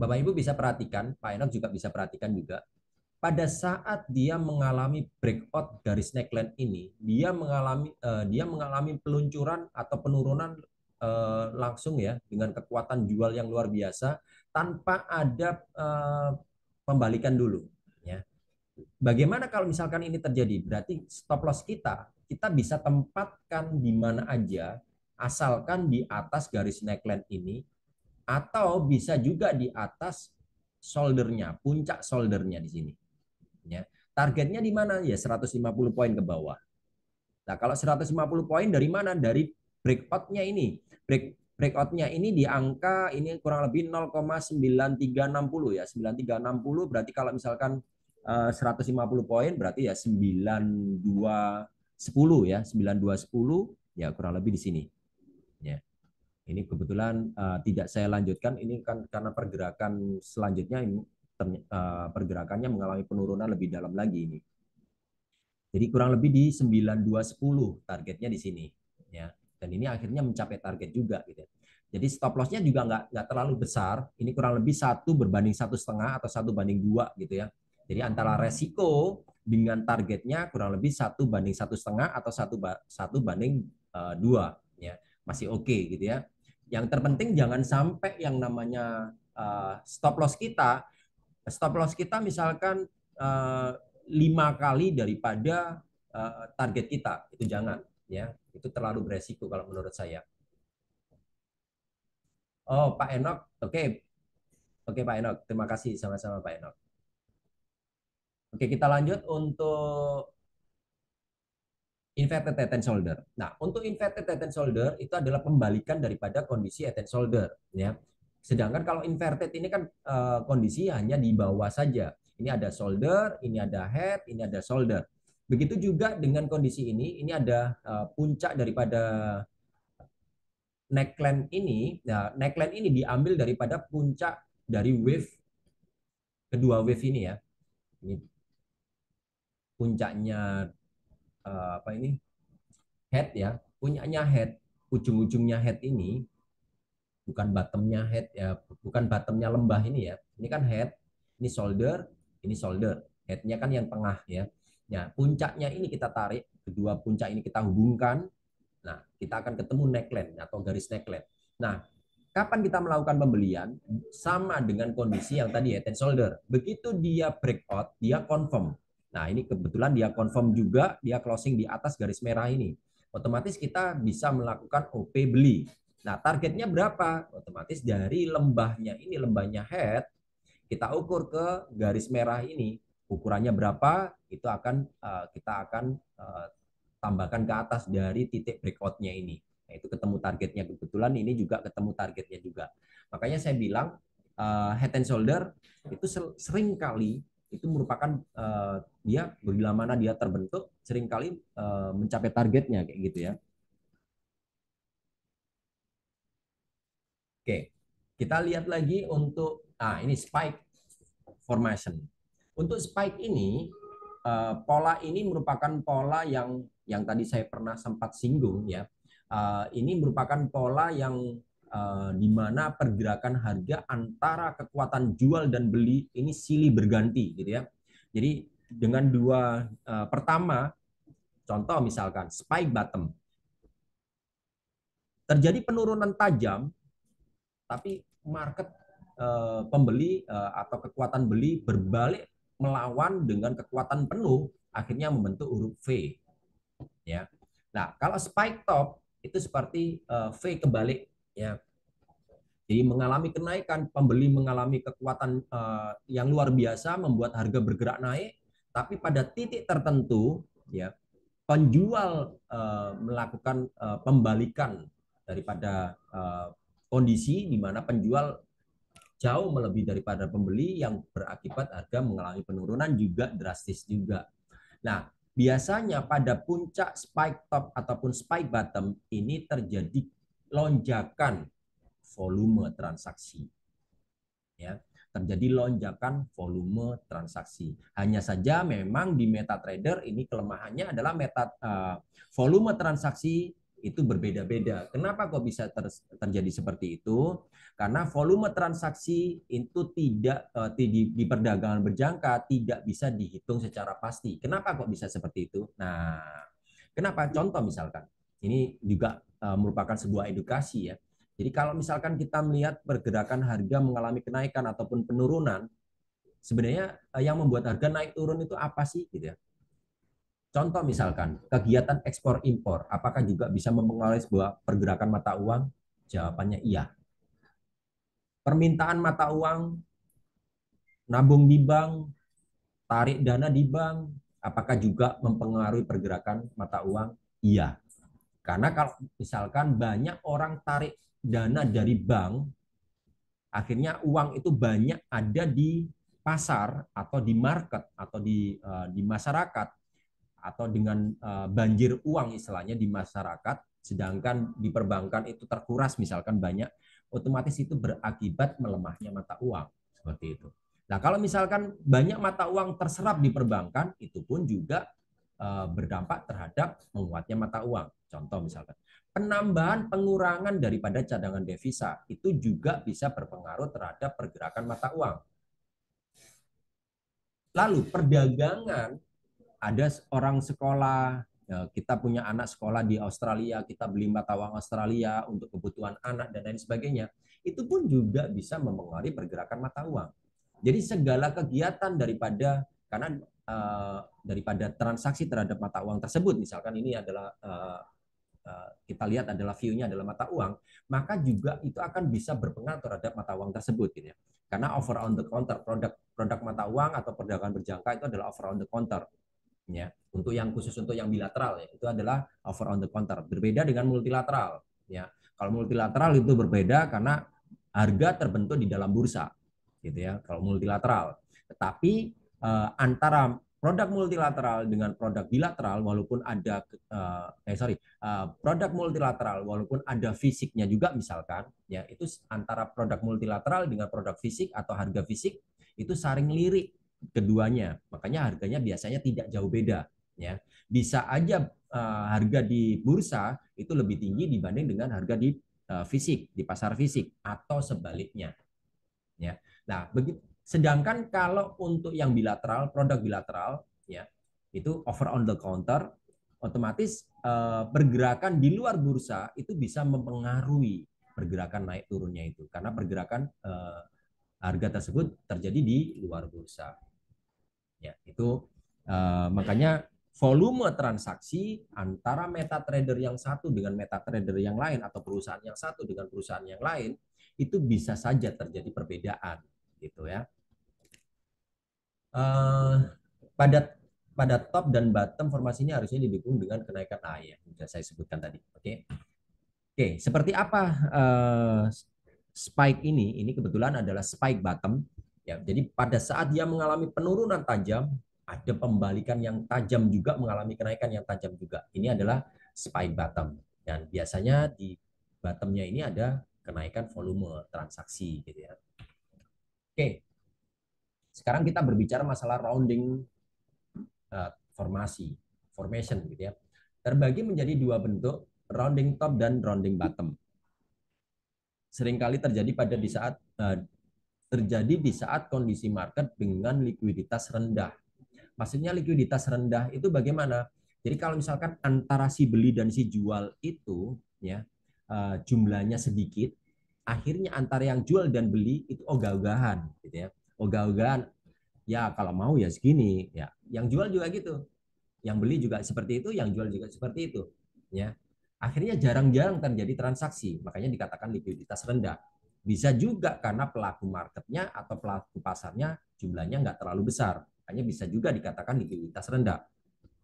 Bapak Ibu bisa perhatikan, Pak Enok juga bisa perhatikan juga, pada saat dia mengalami breakout dari neckline ini, dia mengalami uh, dia mengalami peluncuran atau penurunan uh, langsung ya dengan kekuatan jual yang luar biasa tanpa ada uh, pembalikan dulu. Ya. Bagaimana kalau misalkan ini terjadi? Berarti stop loss kita kita bisa tempatkan di mana aja asalkan di atas garis neckline ini atau bisa juga di atas soldernya, puncak soldernya di sini. Ya. Targetnya di mana? Ya 150 poin ke bawah. Nah, kalau 150 poin dari mana? Dari breakout-nya ini. Break breakout-nya ini di angka ini kurang lebih 0,9360 ya. 9360 berarti kalau misalkan 150 eh, poin berarti ya 9210 ya. 9210 ya kurang lebih di sini. Ini kebetulan uh, tidak saya lanjutkan ini kan karena pergerakan selanjutnya uh, pergerakannya mengalami penurunan lebih dalam lagi ini. Jadi kurang lebih di 9210 targetnya di sini ya. Dan ini akhirnya mencapai target juga gitu. Ya. Jadi stop lossnya juga nggak nggak terlalu besar. Ini kurang lebih satu berbanding satu setengah atau satu banding dua gitu ya. Jadi antara hmm. resiko dengan targetnya kurang lebih satu banding satu setengah atau satu satu banding eh, dua ya masih oke okay, gitu ya yang terpenting jangan sampai yang namanya uh, stop loss kita, stop loss kita misalkan eh, lima kali daripada uh, target kita, itu jangan ya. Itu terlalu beresiko kalau menurut saya. Oh, Pak Enok, oke. Okay. Oke, okay, Pak Enok. Terima kasih sama-sama Pak Enok. Oke, kita lanjut untuk inverted head and shoulder. Nah, untuk inverted head and shoulder itu adalah pembalikan daripada kondisi head and shoulder, ya. Sedangkan kalau inverted ini kan e, kondisi hanya di bawah saja. Ini ada shoulder, ini ada head, ini ada shoulder. Begitu juga dengan kondisi ini, ini ada e, puncak daripada neckline ini. Nah, neckline ini diambil daripada puncak dari wave kedua wave ini ya. Ini puncaknya Eh, apa ini head ya punyanya head ujung-ujungnya head ini bukan bottomnya head ya bukan bottomnya lembah ini ya ini kan head ini shoulder ini shoulder headnya kan yang tengah ya ya puncaknya ini kita tarik kedua puncak ini kita hubungkan nah kita akan ketemu neckline atau garis neckline nah kapan kita melakukan pembelian sama dengan kondisi yang tadi ya, head and shoulder begitu dia breakout dia confirm Nah, ini kebetulan dia confirm juga, dia closing di atas garis merah ini. Otomatis kita bisa melakukan OP beli. Nah, targetnya berapa? Otomatis dari lembahnya ini, lembahnya head, kita ukur ke garis merah ini. Ukurannya berapa? Itu akan eh, kita akan eh, tambahkan ke atas dari titik breakoutnya ini. Nah, itu ketemu targetnya kebetulan ini juga ketemu targetnya juga. Makanya saya bilang eh, head and shoulder itu sering kali itu merupakan uh, dia bila mana dia terbentuk seringkali uh, mencapai targetnya kayak gitu ya. Oke, kita lihat lagi untuk ah ini spike formation. Untuk spike ini uh, pola ini merupakan pola yang yang tadi saya pernah sempat singgung ya. Uh, ini merupakan pola yang Eh, di mana pergerakan harga antara kekuatan jual dan beli ini silih berganti gitu ya. Jadi dengan dua eh, pertama contoh misalkan spike bottom terjadi penurunan tajam tapi market eh, pembeli atau kekuatan beli berbalik melawan dengan kekuatan penuh akhirnya membentuk huruf V ya. Nah, kalau spike top itu seperti V kebalik Ya. Jadi mengalami kenaikan, pembeli mengalami kekuatan uh, yang luar biasa membuat harga bergerak naik, tapi pada titik tertentu ya penjual uh, melakukan uh, pembalikan daripada uh, kondisi di mana penjual jauh melebihi daripada pembeli yang berakibat harga mengalami penurunan juga drastis juga. Nah, biasanya pada puncak spike top ataupun spike bottom ini terjadi lonjakan volume transaksi. Ya, terjadi lonjakan volume transaksi. Hanya saja memang di MetaTrader ini kelemahannya adalah meta uh, volume transaksi itu berbeda-beda. Kenapa kok bisa ter, terjadi seperti itu? Karena volume transaksi itu tidak uh, di, di perdagangan berjangka tidak bisa dihitung secara pasti. Kenapa kok bisa seperti itu? Nah, kenapa? Contoh misalkan, ini juga Eh, merupakan sebuah edukasi ya. Jadi kalau misalkan kita melihat pergerakan harga mengalami kenaikan ataupun penurunan, sebenarnya eh, yang membuat harga naik turun itu apa sih gitu ya? Contoh misalkan kegiatan ekspor impor, apakah juga bisa mempengaruhi sebuah pergerakan mata uang? Jawabannya iya. Permintaan mata uang, nabung di bank, tarik dana di bank, apakah juga mempengaruhi pergerakan mata uang? Iya. Karena kalau misalkan banyak orang tarik dana dari bank, akhirnya uang itu banyak ada di pasar atau di market atau di eh, di masyarakat atau dengan eh, banjir uang istilahnya di masyarakat, sedangkan di perbankan itu terkuras misalkan banyak, otomatis itu berakibat melemahnya mata uang seperti itu. Nah, kalau misalkan banyak mata uang terserap di perbankan, itu pun juga Eh, berdampak terhadap menguatnya mata uang. Contoh misalkan penambahan pengurangan daripada cadangan devisa itu juga bisa berpengaruh terhadap pergerakan mata uang. Lalu perdagangan ada orang sekolah, ya, kita punya anak sekolah di Australia, kita beli mata uang Australia untuk kebutuhan anak dan lain sebagainya. Itu pun juga bisa mempengaruhi pergerakan mata uang. Jadi segala kegiatan daripada karena Eh, daripada transaksi terhadap mata uang tersebut, misalkan ini adalah eh, eh, kita lihat adalah view-nya adalah mata uang, maka juga itu akan bisa berpengaruh terhadap mata uang tersebut, gitu ya. Karena over on the counter produk produk mata uang atau perdagangan berjangka itu adalah over on the counter, ya. Untuk yang khusus untuk yang bilateral ya, itu adalah over on the counter. Berbeda dengan multilateral, ya. Kalau multilateral itu berbeda karena harga terbentuk di dalam bursa, gitu ya. Kalau multilateral, tetapi Eh, antara produk multilateral dengan produk bilateral walaupun ada eh, eh sorry eh, produk multilateral walaupun ada fisiknya juga misalkan ya itu antara produk multilateral dengan produk fisik atau harga fisik itu saring lirik keduanya makanya harganya biasanya tidak jauh beda ya bisa aja uh, harga di bursa itu lebih tinggi dibanding dengan harga di uh, fisik di pasar fisik atau sebaliknya ya nah begitu Sedangkan kalau untuk yang bilateral, produk bilateral, ya itu over on the counter, otomatis eh, pergerakan di luar bursa itu bisa mempengaruhi pergerakan naik turunnya itu, karena pergerakan eh, harga tersebut terjadi di luar bursa. Ya, itu eh, makanya volume transaksi antara meta trader yang satu dengan meta trader yang lain atau perusahaan yang satu dengan perusahaan yang lain itu bisa saja terjadi perbedaan gitu ya pada eh, pada top dan bottom formasinya harusnya didukung dengan kenaikan air ya, yang sudah saya sebutkan tadi. Oke. Okay. Oke, okay, seperti apa uh, spike ini? Ini kebetulan adalah spike bottom ya. Jadi pada saat dia mengalami penurunan tajam, ada pembalikan yang tajam juga mengalami kenaikan yang tajam juga. Ini adalah spike bottom dan biasanya di bottomnya ini ada kenaikan volume transaksi gitu ya. Oke, okay sekarang kita berbicara masalah rounding uh, formasi, formation gitu ya. Terbagi menjadi dua bentuk, rounding top dan rounding bottom. Seringkali terjadi pada di saat uh, terjadi di saat kondisi market dengan likuiditas rendah. Maksudnya likuiditas rendah itu bagaimana? Jadi kalau misalkan antara si beli dan si jual itu ya uh, jumlahnya sedikit, akhirnya antara yang jual dan beli itu ogah-ogahan gitu ya ogah-ogahan ya kalau mau ya segini ya yang jual juga gitu yang beli juga seperti itu yang jual juga seperti itu ya akhirnya jarang-jarang terjadi transaksi makanya dikatakan likuiditas rendah bisa juga karena pelaku marketnya atau pelaku pasarnya jumlahnya nggak terlalu besar hanya bisa juga dikatakan likuiditas rendah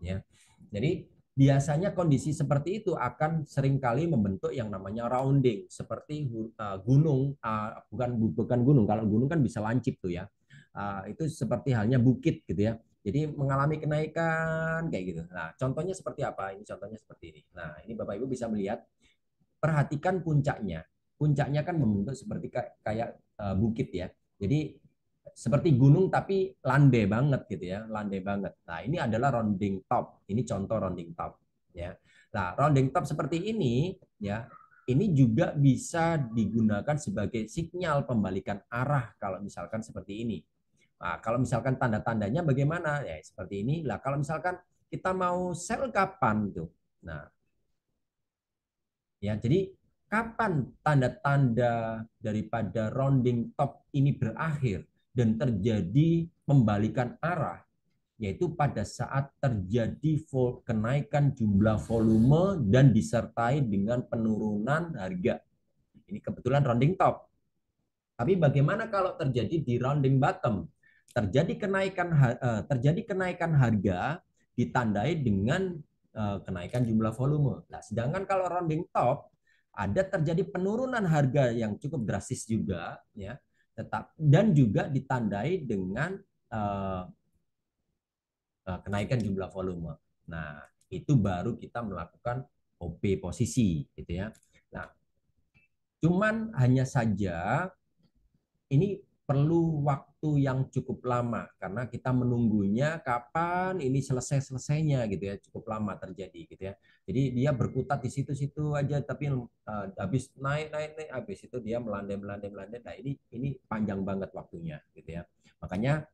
ya jadi biasanya kondisi seperti itu akan seringkali membentuk yang namanya rounding seperti eh, gunung eh, bukan bukan gunung kalau gunung kan bisa lancip tuh ya eh, itu seperti halnya bukit gitu ya jadi mengalami kenaikan kayak gitu nah contohnya seperti apa ini contohnya seperti ini nah ini bapak ibu bisa melihat perhatikan puncaknya puncaknya kan membentuk seperti kayak bukit ya jadi seperti gunung tapi landai banget gitu ya, landai banget. Nah, ini adalah rounding top. Ini contoh rounding top ya. Nah, rounding top seperti ini ya, ini juga bisa digunakan sebagai sinyal pembalikan arah kalau misalkan seperti ini. Nah, kalau misalkan tanda-tandanya bagaimana? Ya, seperti ini. Lah, kalau misalkan kita mau sel kapan tuh? Nah, ya jadi kapan tanda-tanda daripada rounding top ini berakhir? dan terjadi pembalikan arah yaitu pada saat terjadi kenaikan jumlah volume dan disertai dengan penurunan harga. Ini kebetulan rounding top. Tapi bagaimana kalau terjadi di rounding bottom? Terjadi kenaikan eh, terjadi kenaikan harga ditandai dengan eh, kenaikan jumlah volume. Nah, sedangkan kalau rounding top ada terjadi penurunan harga yang cukup drastis juga ya tetap dan juga ditandai dengan uh, kenaikan jumlah volume. Nah, itu baru kita melakukan OP posisi gitu ya. Nah, cuman hanya saja ini perlu waktu yang cukup lama karena kita menunggunya kapan ini selesai selesainya gitu ya cukup lama terjadi gitu ya jadi dia berkutat di situ-situ aja tapi uh, habis naik naik naik habis itu dia melandai melandai melandai nah ini ini panjang banget waktunya gitu ya makanya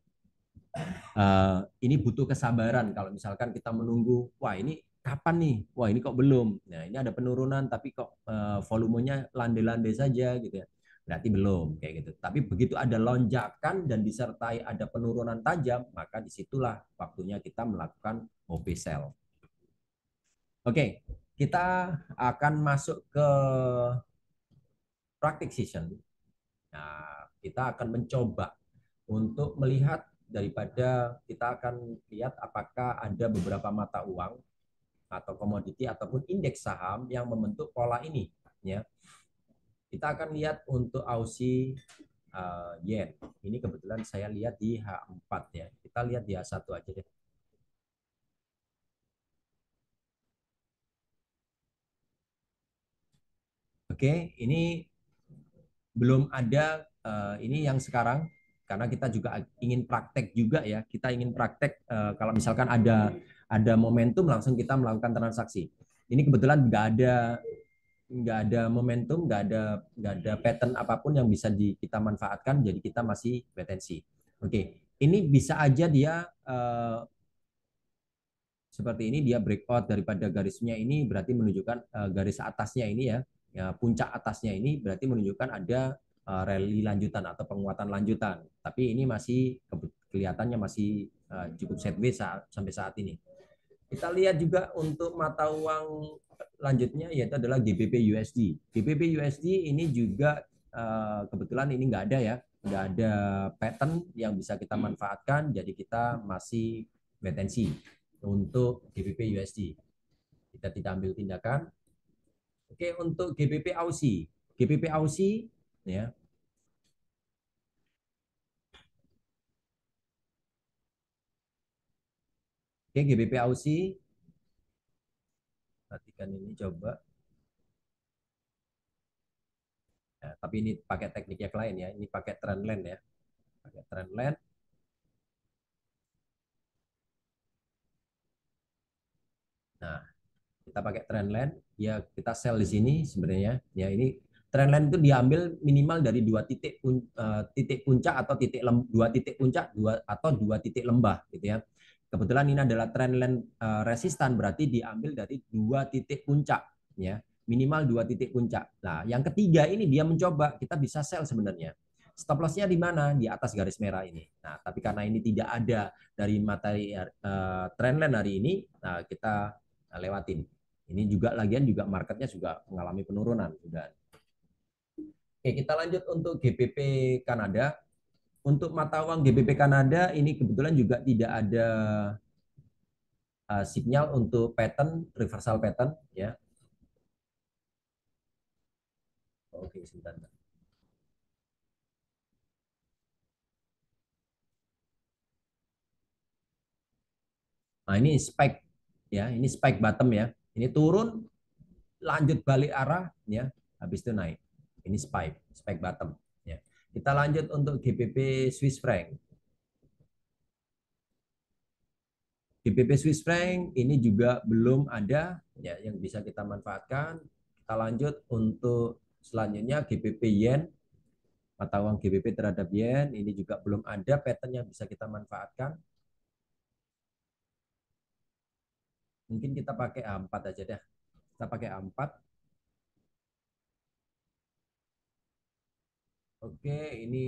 uh, ini butuh kesabaran kalau misalkan kita menunggu wah ini kapan nih wah ini kok belum nah ini ada penurunan tapi kok uh, volumenya landai-landai saja gitu ya berarti belum kayak gitu. Tapi begitu ada lonjakan dan disertai ada penurunan tajam, maka disitulah waktunya kita melakukan OP sell. Oke, kita akan masuk ke praktik session. Nah, kita akan mencoba untuk melihat daripada kita akan lihat apakah ada beberapa mata uang atau komoditi ataupun indeks saham yang membentuk pola ini ya kita akan lihat untuk Aussie uh, yen. Ini kebetulan saya lihat di H4 ya. Kita lihat di H1 aja deh. Oke, ini belum ada uh, ini yang sekarang karena kita juga ingin praktek juga ya. Kita ingin praktek uh, kalau misalkan ada ada momentum langsung kita melakukan transaksi. Ini kebetulan nggak ada nggak ada momentum, nggak ada nggak ada pattern apapun yang bisa di, kita manfaatkan, jadi kita masih retensi. Oke, okay. ini bisa aja dia uh, seperti ini dia breakout daripada garisnya ini berarti menunjukkan uh, garis atasnya ini ya, ya puncak atasnya ini berarti menunjukkan ada uh, rally lanjutan atau penguatan lanjutan. Tapi ini masih kelihatannya masih uh, cukup sideways saat, sampai saat ini. Kita lihat juga untuk mata uang lanjutnya yaitu adalah GBP USD. GBP USD ini juga eh, kebetulan ini nggak ada ya, nggak ada pattern yang bisa kita hmm. manfaatkan, jadi kita masih retensi untuk GBP USD. Kita tidak ambil tindakan. Oke, untuk GBP Aussie. GBP Aussie, ya, Oke, GBP AUSI. Perhatikan ini coba. Nah, tapi ini pakai teknik yang lain ya. Ini pakai trendline ya. Pakai trendline. Nah, kita pakai trendline. Ya, kita sell di sini sebenarnya. Ya, ini trendline itu diambil minimal dari dua titik uh, titik puncak atau titik lem, dua titik puncak dua atau dua titik lembah gitu ya. Kebetulan ini adalah trendline uh, eh, resistan berarti diambil dari dua titik puncak ya, minimal dua titik puncak. Nah, yang ketiga ini dia mencoba kita bisa sell sebenarnya. Stop loss-nya di mana? Di atas garis merah ini. Nah, tapi karena ini tidak ada dari materi uh, eh, trendline hari ini, nah kita lewatin. Ini juga lagian juga marketnya juga mengalami penurunan juga. Oke, kita lanjut untuk GPP Kanada. Untuk mata uang GBP Kanada ini kebetulan juga tidak ada uh, sinyal untuk pattern reversal pattern ya. Oke, sebentar. Nah, ini spike ya, ini spike bottom ya. Ini turun lanjut balik arah ya, habis itu naik. Ini spike, spike bottom. Kita lanjut untuk GBP Swiss franc. GBP Swiss franc ini juga belum ada ya yang bisa kita manfaatkan. Kita lanjut untuk selanjutnya GBP yen mata uang GBP terhadap yen ini juga belum ada pattern yang bisa kita manfaatkan. Mungkin kita pakai A4 aja deh. Kita pakai A4 Oke, ini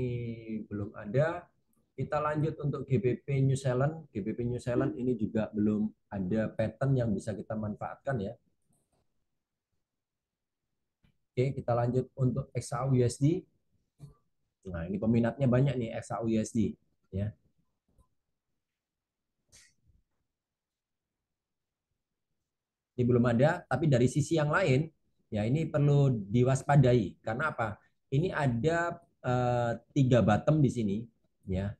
belum ada. Kita lanjut untuk GBP New Zealand. GBP New Zealand ini juga belum ada pattern yang bisa kita manfaatkan ya. Oke, kita lanjut untuk XAUUSD. Nah, ini peminatnya banyak nih XAUUSD ya. Ini belum ada, tapi dari sisi yang lain ya ini perlu diwaspadai karena apa? Ini ada Eh, tiga bottom di sini ya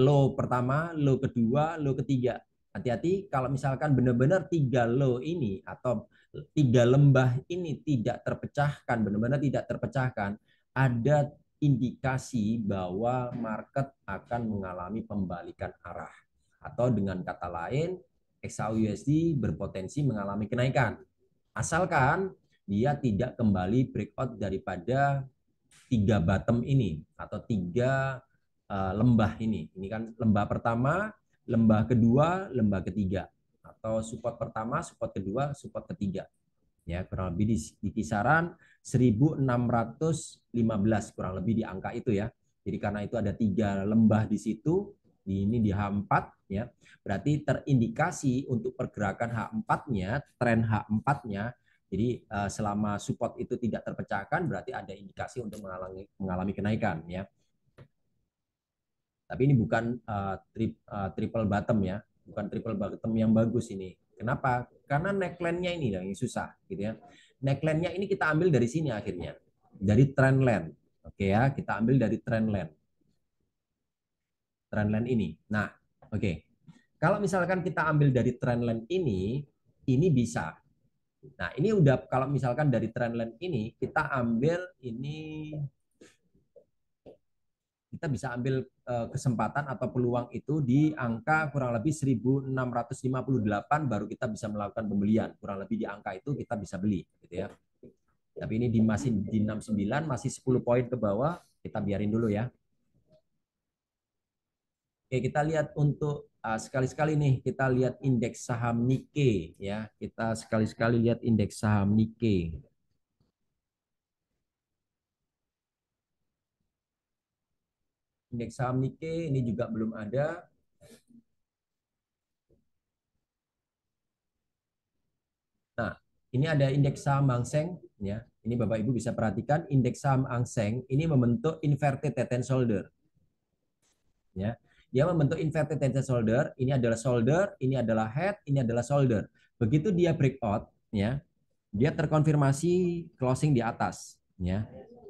low pertama low kedua low ketiga hati-hati kalau misalkan benar-benar tiga low ini atau tiga lembah ini tidak terpecahkan benar-benar tidak terpecahkan ada indikasi bahwa market akan mengalami pembalikan arah atau dengan kata lain XAUUSD berpotensi mengalami kenaikan asalkan dia tidak kembali breakout daripada tiga bottom ini atau tiga uh, lembah ini. Ini kan lembah pertama, lembah kedua, lembah ketiga atau support pertama, support kedua, support ketiga. Ya, kurang lebih di, di kisaran 1615 kurang lebih di angka itu ya. Jadi karena itu ada tiga lembah di situ, di ini di H4 ya. Berarti terindikasi untuk pergerakan H4-nya, tren H4-nya jadi eh, selama support itu tidak terpecahkan berarti ada indikasi untuk mengalami mengalami kenaikan ya. Tapi ini bukan uh, eh, tri, uh, eh, triple bottom ya, bukan triple bottom yang bagus ini. Kenapa? Karena neckline-nya ini yang susah gitu ya. Neckline-nya ini kita ambil dari sini akhirnya. Dari trend line. Oke ya, kita ambil dari trend line. Trend line ini. Nah, oke. Kalau misalkan kita ambil dari trend line ini, ini bisa Nah, ini udah kalau misalkan dari trendline ini kita ambil ini kita bisa ambil eh, kesempatan atau peluang itu di angka kurang lebih 1658 baru kita bisa melakukan pembelian. Kurang lebih di angka itu kita bisa beli gitu ya. Tapi ini di masih di 69 masih 10 poin ke bawah, kita biarin dulu ya. Oke, kita lihat untuk Ah, sekali-sekali nih kita lihat indeks saham Nike ya. Kita sekali-sekali lihat indeks saham Nike. Indeks saham Nike ini juga belum ada. Nah, ini ada indeks saham Hang ya. Ini Bapak Ibu bisa perhatikan indeks saham Hang ini membentuk inverted head and shoulder. Ya, dia membentuk inverted tension solder. Ini adalah solder, ini adalah head, ini adalah solder. Begitu dia breakout, ya, dia terkonfirmasi closing di atas, ya.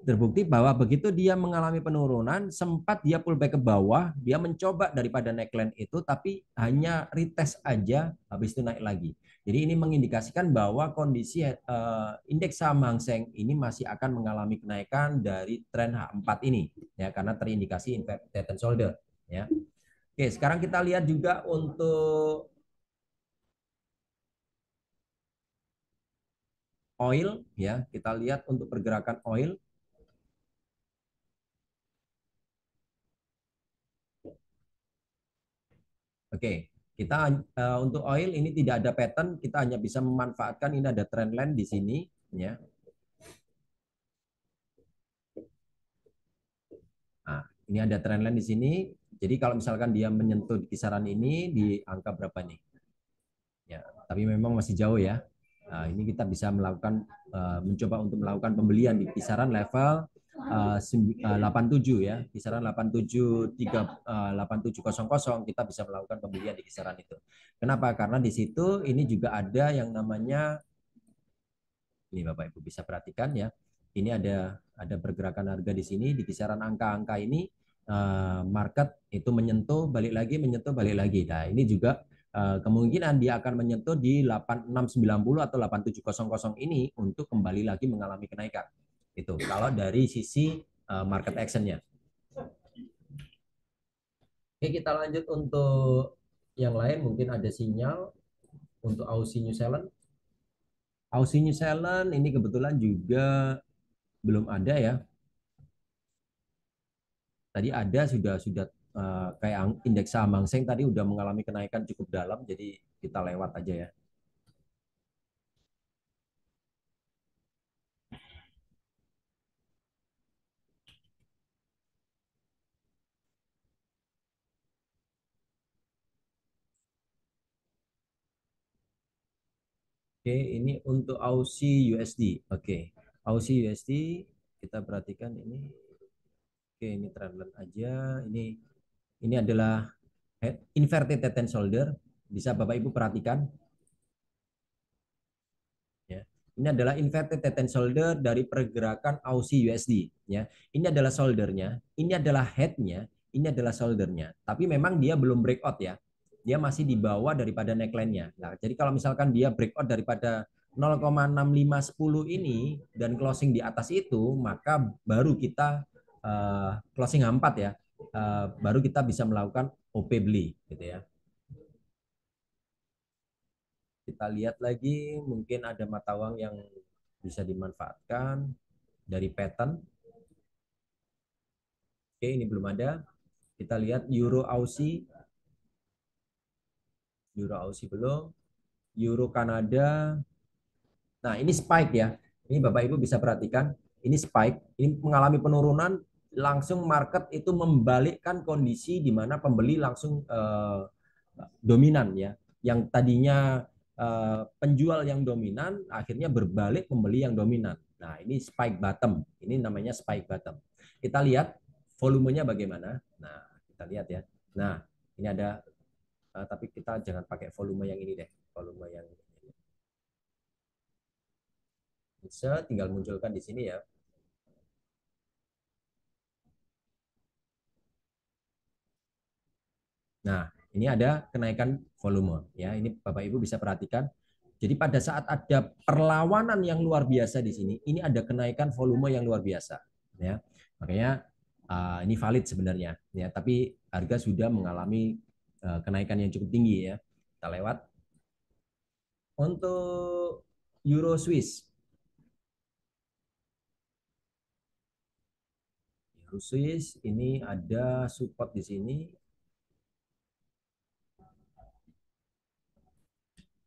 Terbukti bahwa begitu dia mengalami penurunan, sempat dia pullback ke bawah, dia mencoba daripada neckline itu, tapi hanya retest aja, habis itu naik lagi. Jadi ini mengindikasikan bahwa kondisi uh, indeks saham Hang Seng ini masih akan mengalami kenaikan dari tren H4 ini ya karena terindikasi inverted and solder, ya. Oke, sekarang kita lihat juga untuk oil ya, kita lihat untuk pergerakan oil. Oke, kita eh, untuk oil ini tidak ada pattern, kita hanya bisa memanfaatkan ini ada trend line di sini ya. Nah, ini ada trendline di sini, jadi kalau misalkan dia menyentuh di kisaran ini di angka berapa nih? Ya, tapi memang masih jauh ya. Nah, ini kita bisa melakukan eh, mencoba untuk melakukan pembelian di kisaran level 87 eh, eh, ya, kisaran 87 8700 kita bisa melakukan pembelian di kisaran itu. Kenapa? Karena di situ ini juga ada yang namanya ini Bapak Ibu bisa perhatikan ya. Ini ada ada pergerakan harga di sini di kisaran angka-angka ini Eh, market itu menyentuh balik lagi menyentuh balik lagi. Nah, ini juga eh, kemungkinan dia akan menyentuh di 8690 atau 8700 ini untuk kembali lagi mengalami kenaikan. Itu kalau dari sisi eh, market actionnya. Oke, kita lanjut untuk yang lain mungkin ada sinyal untuk Aussie New Zealand. Aussie New Zealand ini kebetulan juga belum ada ya tadi ada sudah sudah uh, kayak indeks saham Hang Seng tadi udah mengalami kenaikan cukup dalam jadi kita lewat aja ya. Oke, okay, ini untuk AUSI USD. Oke, okay. AUSI USD kita perhatikan ini Oke, ini trendlet aja. Ini ini adalah inverted head and shoulder. Bisa Bapak Ibu perhatikan. Ya. Ini adalah inverted head and shoulder dari pergerakan Aussie USD. Ya. Ini adalah shouldernya, ini adalah headnya, ini adalah shouldernya. Tapi memang dia belum breakout ya. Dia masih di bawah daripada neckline-nya. Nah, jadi kalau misalkan dia breakout daripada 0,6510 ini dan closing di atas itu, maka baru kita Eh, closing H4 ya, eh, baru kita bisa melakukan OP beli gitu ya. Kita lihat lagi mungkin ada mata uang yang bisa dimanfaatkan dari pattern. Oke, ini belum ada. Kita lihat euro Aussie. Euro Aussie belum. Euro Kanada. Nah, ini spike ya. Ini Bapak Ibu bisa perhatikan, ini spike, ini mengalami penurunan langsung market itu membalikkan kondisi di mana pembeli langsung eh, dominan ya. Yang tadinya eh, penjual yang dominan akhirnya berbalik pembeli yang dominan. Nah, ini spike bottom. Ini namanya spike bottom. Kita lihat volumenya bagaimana. Nah, kita lihat ya. Nah, ini ada uh, tapi kita jangan pakai volume yang ini deh, volume yang ini. Bisa tinggal munculkan di sini ya. Nah, ini ada kenaikan volume ya. Ini Bapak Ibu bisa perhatikan. Jadi pada saat ada perlawanan yang luar biasa di sini, ini ada kenaikan volume yang luar biasa ya. Makanya ah, ini valid sebenarnya ya, tapi harga sudah mengalami eh, kenaikan yang cukup tinggi ya. Kita lewat untuk Euro Swiss. Euro Swiss ini ada support di sini,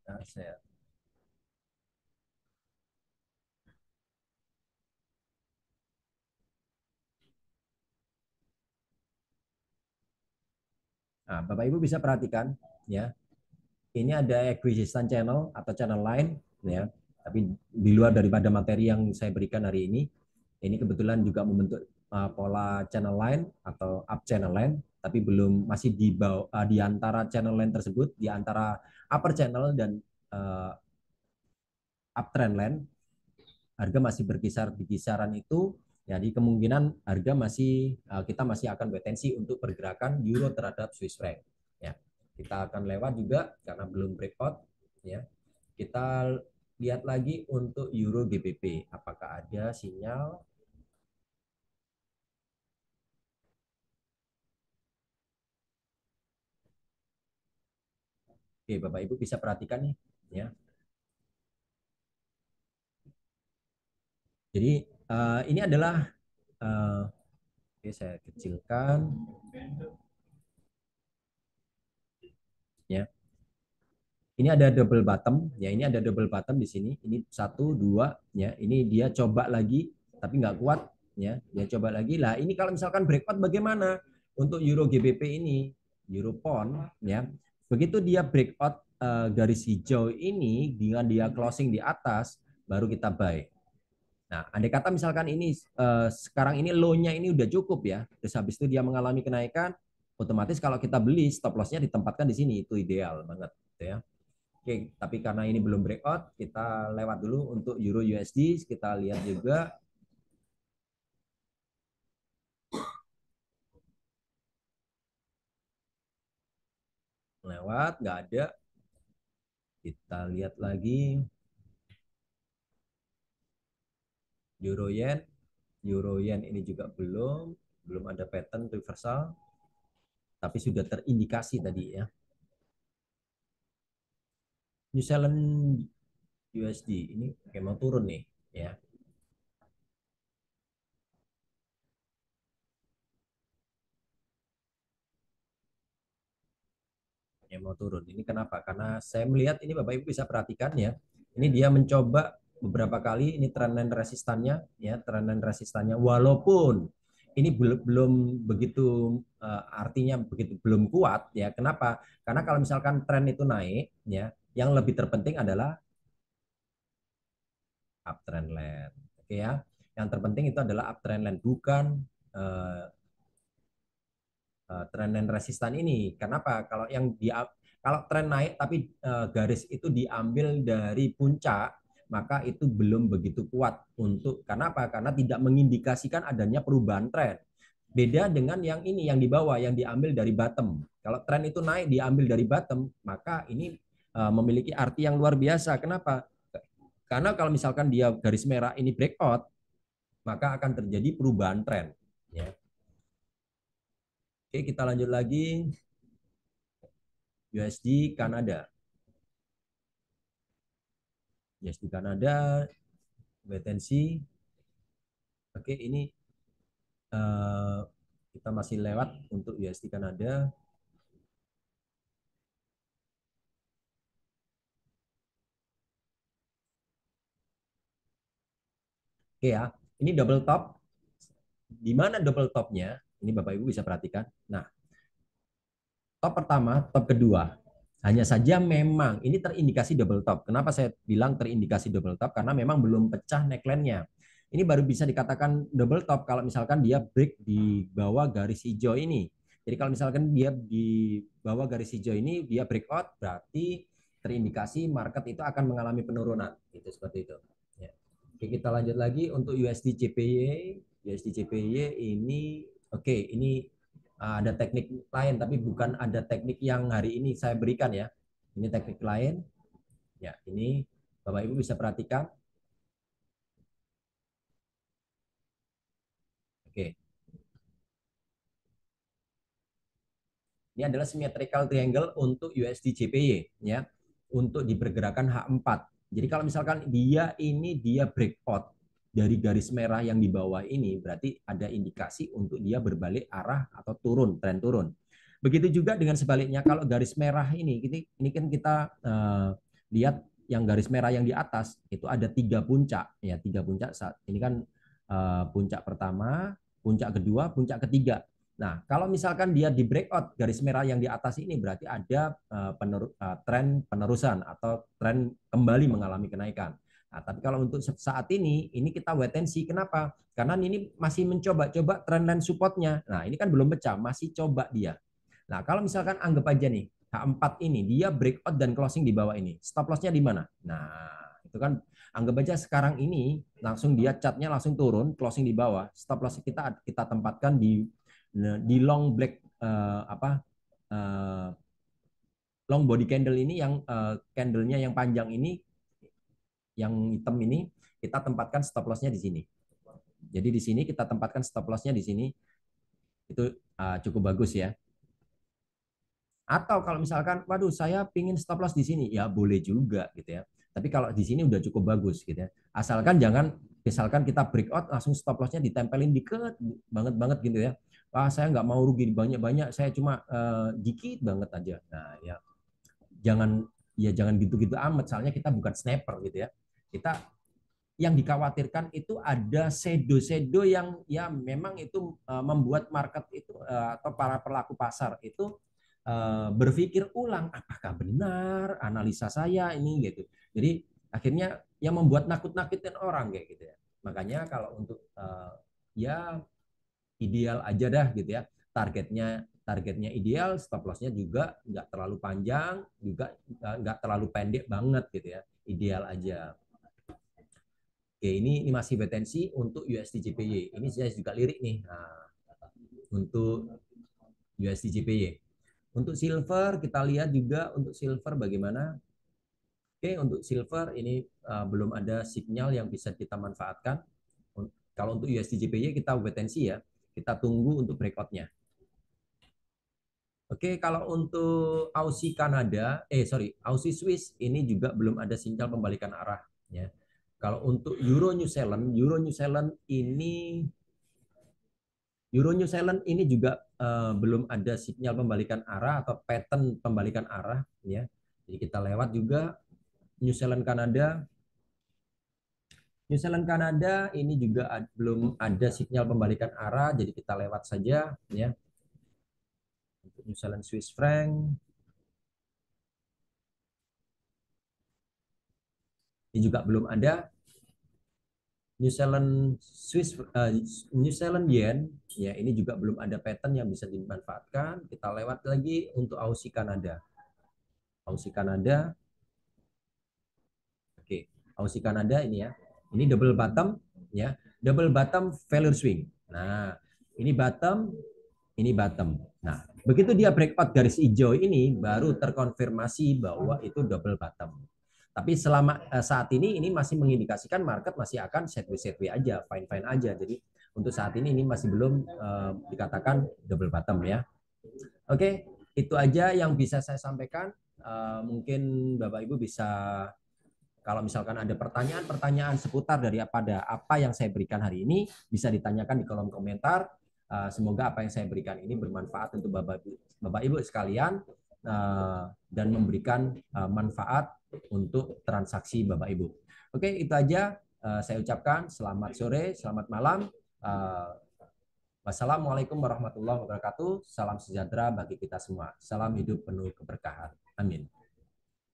Nah, Nah, Bapak Ibu bisa perhatikan ya. Ini ada acquisition channel atau channel lain ya. Tapi di luar daripada materi yang saya berikan hari ini, ini kebetulan juga membentuk uh, pola channel lain atau up channel lain, tapi belum masih di bawah uh, di antara channel lain tersebut, di antara upper channel dan uh, uptrend line harga masih berkisar di kisaran itu jadi ya, kemungkinan harga masih uh, kita masih akan potensi untuk pergerakan euro terhadap Swiss franc ya kita akan lewat juga karena belum breakout ya kita lihat lagi untuk euro GBP apakah ada sinyal Oke, Bapak Ibu bisa perhatikan nih, ya. Jadi uh, ini adalah uh, oke saya kecilkan. Ya. Ini ada double bottom, ya ini ada double bottom di sini. Ini satu dua, ya ini dia coba lagi tapi nggak kuat, ya dia coba lagi. Lah ini kalau misalkan breakout bagaimana untuk Euro GBP ini, Euro Pound, ya Begitu dia breakout uh, eh, garis hijau ini dengan dia hmm. closing di atas baru kita buy. Nah, andai kata misalkan ini uh, sekarang ini low-nya ini udah cukup ya. Terus habis itu dia mengalami kenaikan, otomatis kalau kita beli stop loss-nya ditempatkan di sini itu ideal banget gitu ya. Oke, tapi karena ini belum breakout, kita lewat dulu untuk euro USD, kita lihat juga lewat nggak ada kita lihat lagi euro yen euro yen ini juga belum belum ada pattern reversal tapi sudah terindikasi tadi ya New Zealand USD ini memang turun nih ya yang mau turun. Ini kenapa? Karena saya melihat ini Bapak Ibu bisa perhatikan ya. Ini dia mencoba beberapa kali ini trendline resistannya ya, trendline resistannya walaupun ini belum begitu eh, artinya begitu belum kuat ya. Kenapa? Karena kalau misalkan tren itu naik ya, yang lebih terpenting adalah uptrend line. Oke ya. Yang terpenting itu adalah uptrend line bukan eh, Eh, Trend dan resistan ini. Kenapa? Kalau yang di kalau tren naik tapi eh, garis itu diambil dari puncak, maka itu belum begitu kuat untuk kenapa? Karena tidak mengindikasikan adanya perubahan tren. Beda dengan yang ini yang di bawah yang diambil dari bottom. Kalau tren itu naik diambil dari bottom, maka ini eh, memiliki arti yang luar biasa. Kenapa? Karena kalau misalkan dia garis merah ini breakout, maka akan terjadi perubahan tren. Ya. Oke, kita lanjut lagi. USD Kanada. USD Kanada, see. Oke, ini uh, kita masih lewat untuk USD Kanada. Oke ya, ini double top. Di mana double topnya? Ini Bapak Ibu bisa perhatikan. Nah, top pertama, top kedua. Hanya saja memang ini terindikasi double top. Kenapa saya bilang terindikasi double top? Karena memang belum pecah neckline-nya. Ini baru bisa dikatakan double top kalau misalkan dia break di bawah garis hijau ini. Jadi kalau misalkan dia di bawah garis hijau ini dia breakout berarti terindikasi market itu akan mengalami penurunan. Itu seperti itu. Ya. Oke, kita lanjut lagi untuk USD CPY. USD CPY ini Oke, ini eh, ada teknik lain, tapi bukan ada teknik yang hari ini saya berikan ya. Ini teknik lain. Ya, ini Bapak Ibu bisa perhatikan. Oke. Ini adalah symmetrical triangle untuk USD JPY ya, untuk dipergerakan H4. Jadi kalau misalkan dia ini dia breakout dari garis merah yang di bawah ini berarti ada indikasi untuk dia berbalik arah atau turun tren turun. Begitu juga dengan sebaliknya kalau garis merah ini ini kan kita uh, lihat yang garis merah yang di atas itu ada tiga puncak ya tiga puncak saat ini kan uh, puncak pertama, puncak kedua, puncak ketiga. Nah kalau misalkan dia di breakout garis merah yang di atas ini berarti ada uh, eh, penerus, uh, tren penerusan atau tren kembali mengalami kenaikan. Nah, tapi kalau untuk saat ini, ini kita wait and see. Kenapa? Karena ini masih mencoba-coba trend dan supportnya. Nah, ini kan belum pecah, masih coba dia. Nah, kalau misalkan anggap aja nih, H4 ini dia breakout dan closing di bawah ini. Stop loss-nya di mana? Nah, itu kan anggap aja sekarang ini langsung dia catnya langsung turun, closing di bawah. Stop loss kita kita tempatkan di di long black uh, apa uh, long body candle ini yang uh, candlenya yang panjang ini yang hitam ini kita tempatkan stop loss-nya di sini. Jadi di sini kita tempatkan stop loss-nya di sini. Itu uh, cukup bagus ya. Atau kalau misalkan, waduh saya pingin stop loss di sini, ya boleh juga gitu ya. Tapi kalau di sini udah cukup bagus gitu ya. Asalkan jangan, misalkan kita breakout langsung stop loss-nya ditempelin deket banget banget gitu ya. Wah saya nggak mau rugi banyak-banyak, saya cuma uh, dikit banget aja. Nah ya jangan ya jangan gitu-gitu amat. Soalnya kita bukan sniper gitu ya kita yang dikhawatirkan itu ada sedo-sedo yang ya memang itu eh, membuat market itu eh, atau para pelaku pasar itu eh, berpikir ulang apakah benar analisa saya ini gitu. Jadi akhirnya yang membuat nakut-nakutin orang kayak gitu ya. Makanya kalau untuk ya ideal aja dah gitu ya. Targetnya targetnya ideal, stop lossnya juga nggak terlalu panjang, juga nggak terlalu pendek banget gitu ya. Ideal aja. Oke, ini, ini masih bertensi untuk USD JPY. Ini saya juga lirik nih. Nah, untuk USD JPY. Untuk silver kita lihat juga untuk silver bagaimana. Oke, untuk silver ini uh, belum ada sinyal yang bisa kita manfaatkan. Kalau untuk USD JPY kita bertensi ya. Kita tunggu untuk breakoutnya. Oke, kalau untuk Aussie Kanada, eh sorry, Aussie Swiss ini juga belum ada sinyal pembalikan arah. Ya kalau untuk Euro New Zealand, Euro New Zealand ini Euro New Zealand ini juga uh, belum ada sinyal pembalikan arah atau pattern pembalikan arah ya. Jadi kita lewat juga New Zealand Kanada. New Zealand Kanada ini juga ad, belum ada sinyal pembalikan arah, jadi kita lewat saja ya. Untuk New Zealand Swiss franc ini juga belum ada New Zealand Swiss uh, New Zealand Yen ya ini juga belum ada pattern yang bisa dimanfaatkan kita lewat lagi untuk Aussie Kanada Aussie Kanada oke okay. Aussie Kanada ini ya ini double bottom ya double bottom failure swing nah ini bottom ini bottom nah begitu dia breakout garis hijau ini baru terkonfirmasi bahwa itu double bottom tapi selama eh, saat ini ini masih mengindikasikan market masih akan sideways sideways aja, fine fine aja. Jadi untuk saat ini ini masih belum eh, dikatakan double bottom ya. Oke, itu aja yang bisa saya sampaikan. Eh, mungkin Bapak Ibu bisa kalau misalkan ada pertanyaan-pertanyaan seputar dari pada apa yang saya berikan hari ini bisa ditanyakan di kolom komentar. Eh, semoga apa yang saya berikan ini bermanfaat untuk Bapak Ibu, Bapak Ibu sekalian eh, dan memberikan manfaat untuk transaksi Bapak Ibu. Oke, itu aja eh, saya ucapkan selamat sore, selamat malam. Eh, wassalamualaikum warahmatullahi wabarakatuh. Salam sejahtera bagi kita semua. Salam hidup penuh keberkahan. Amin.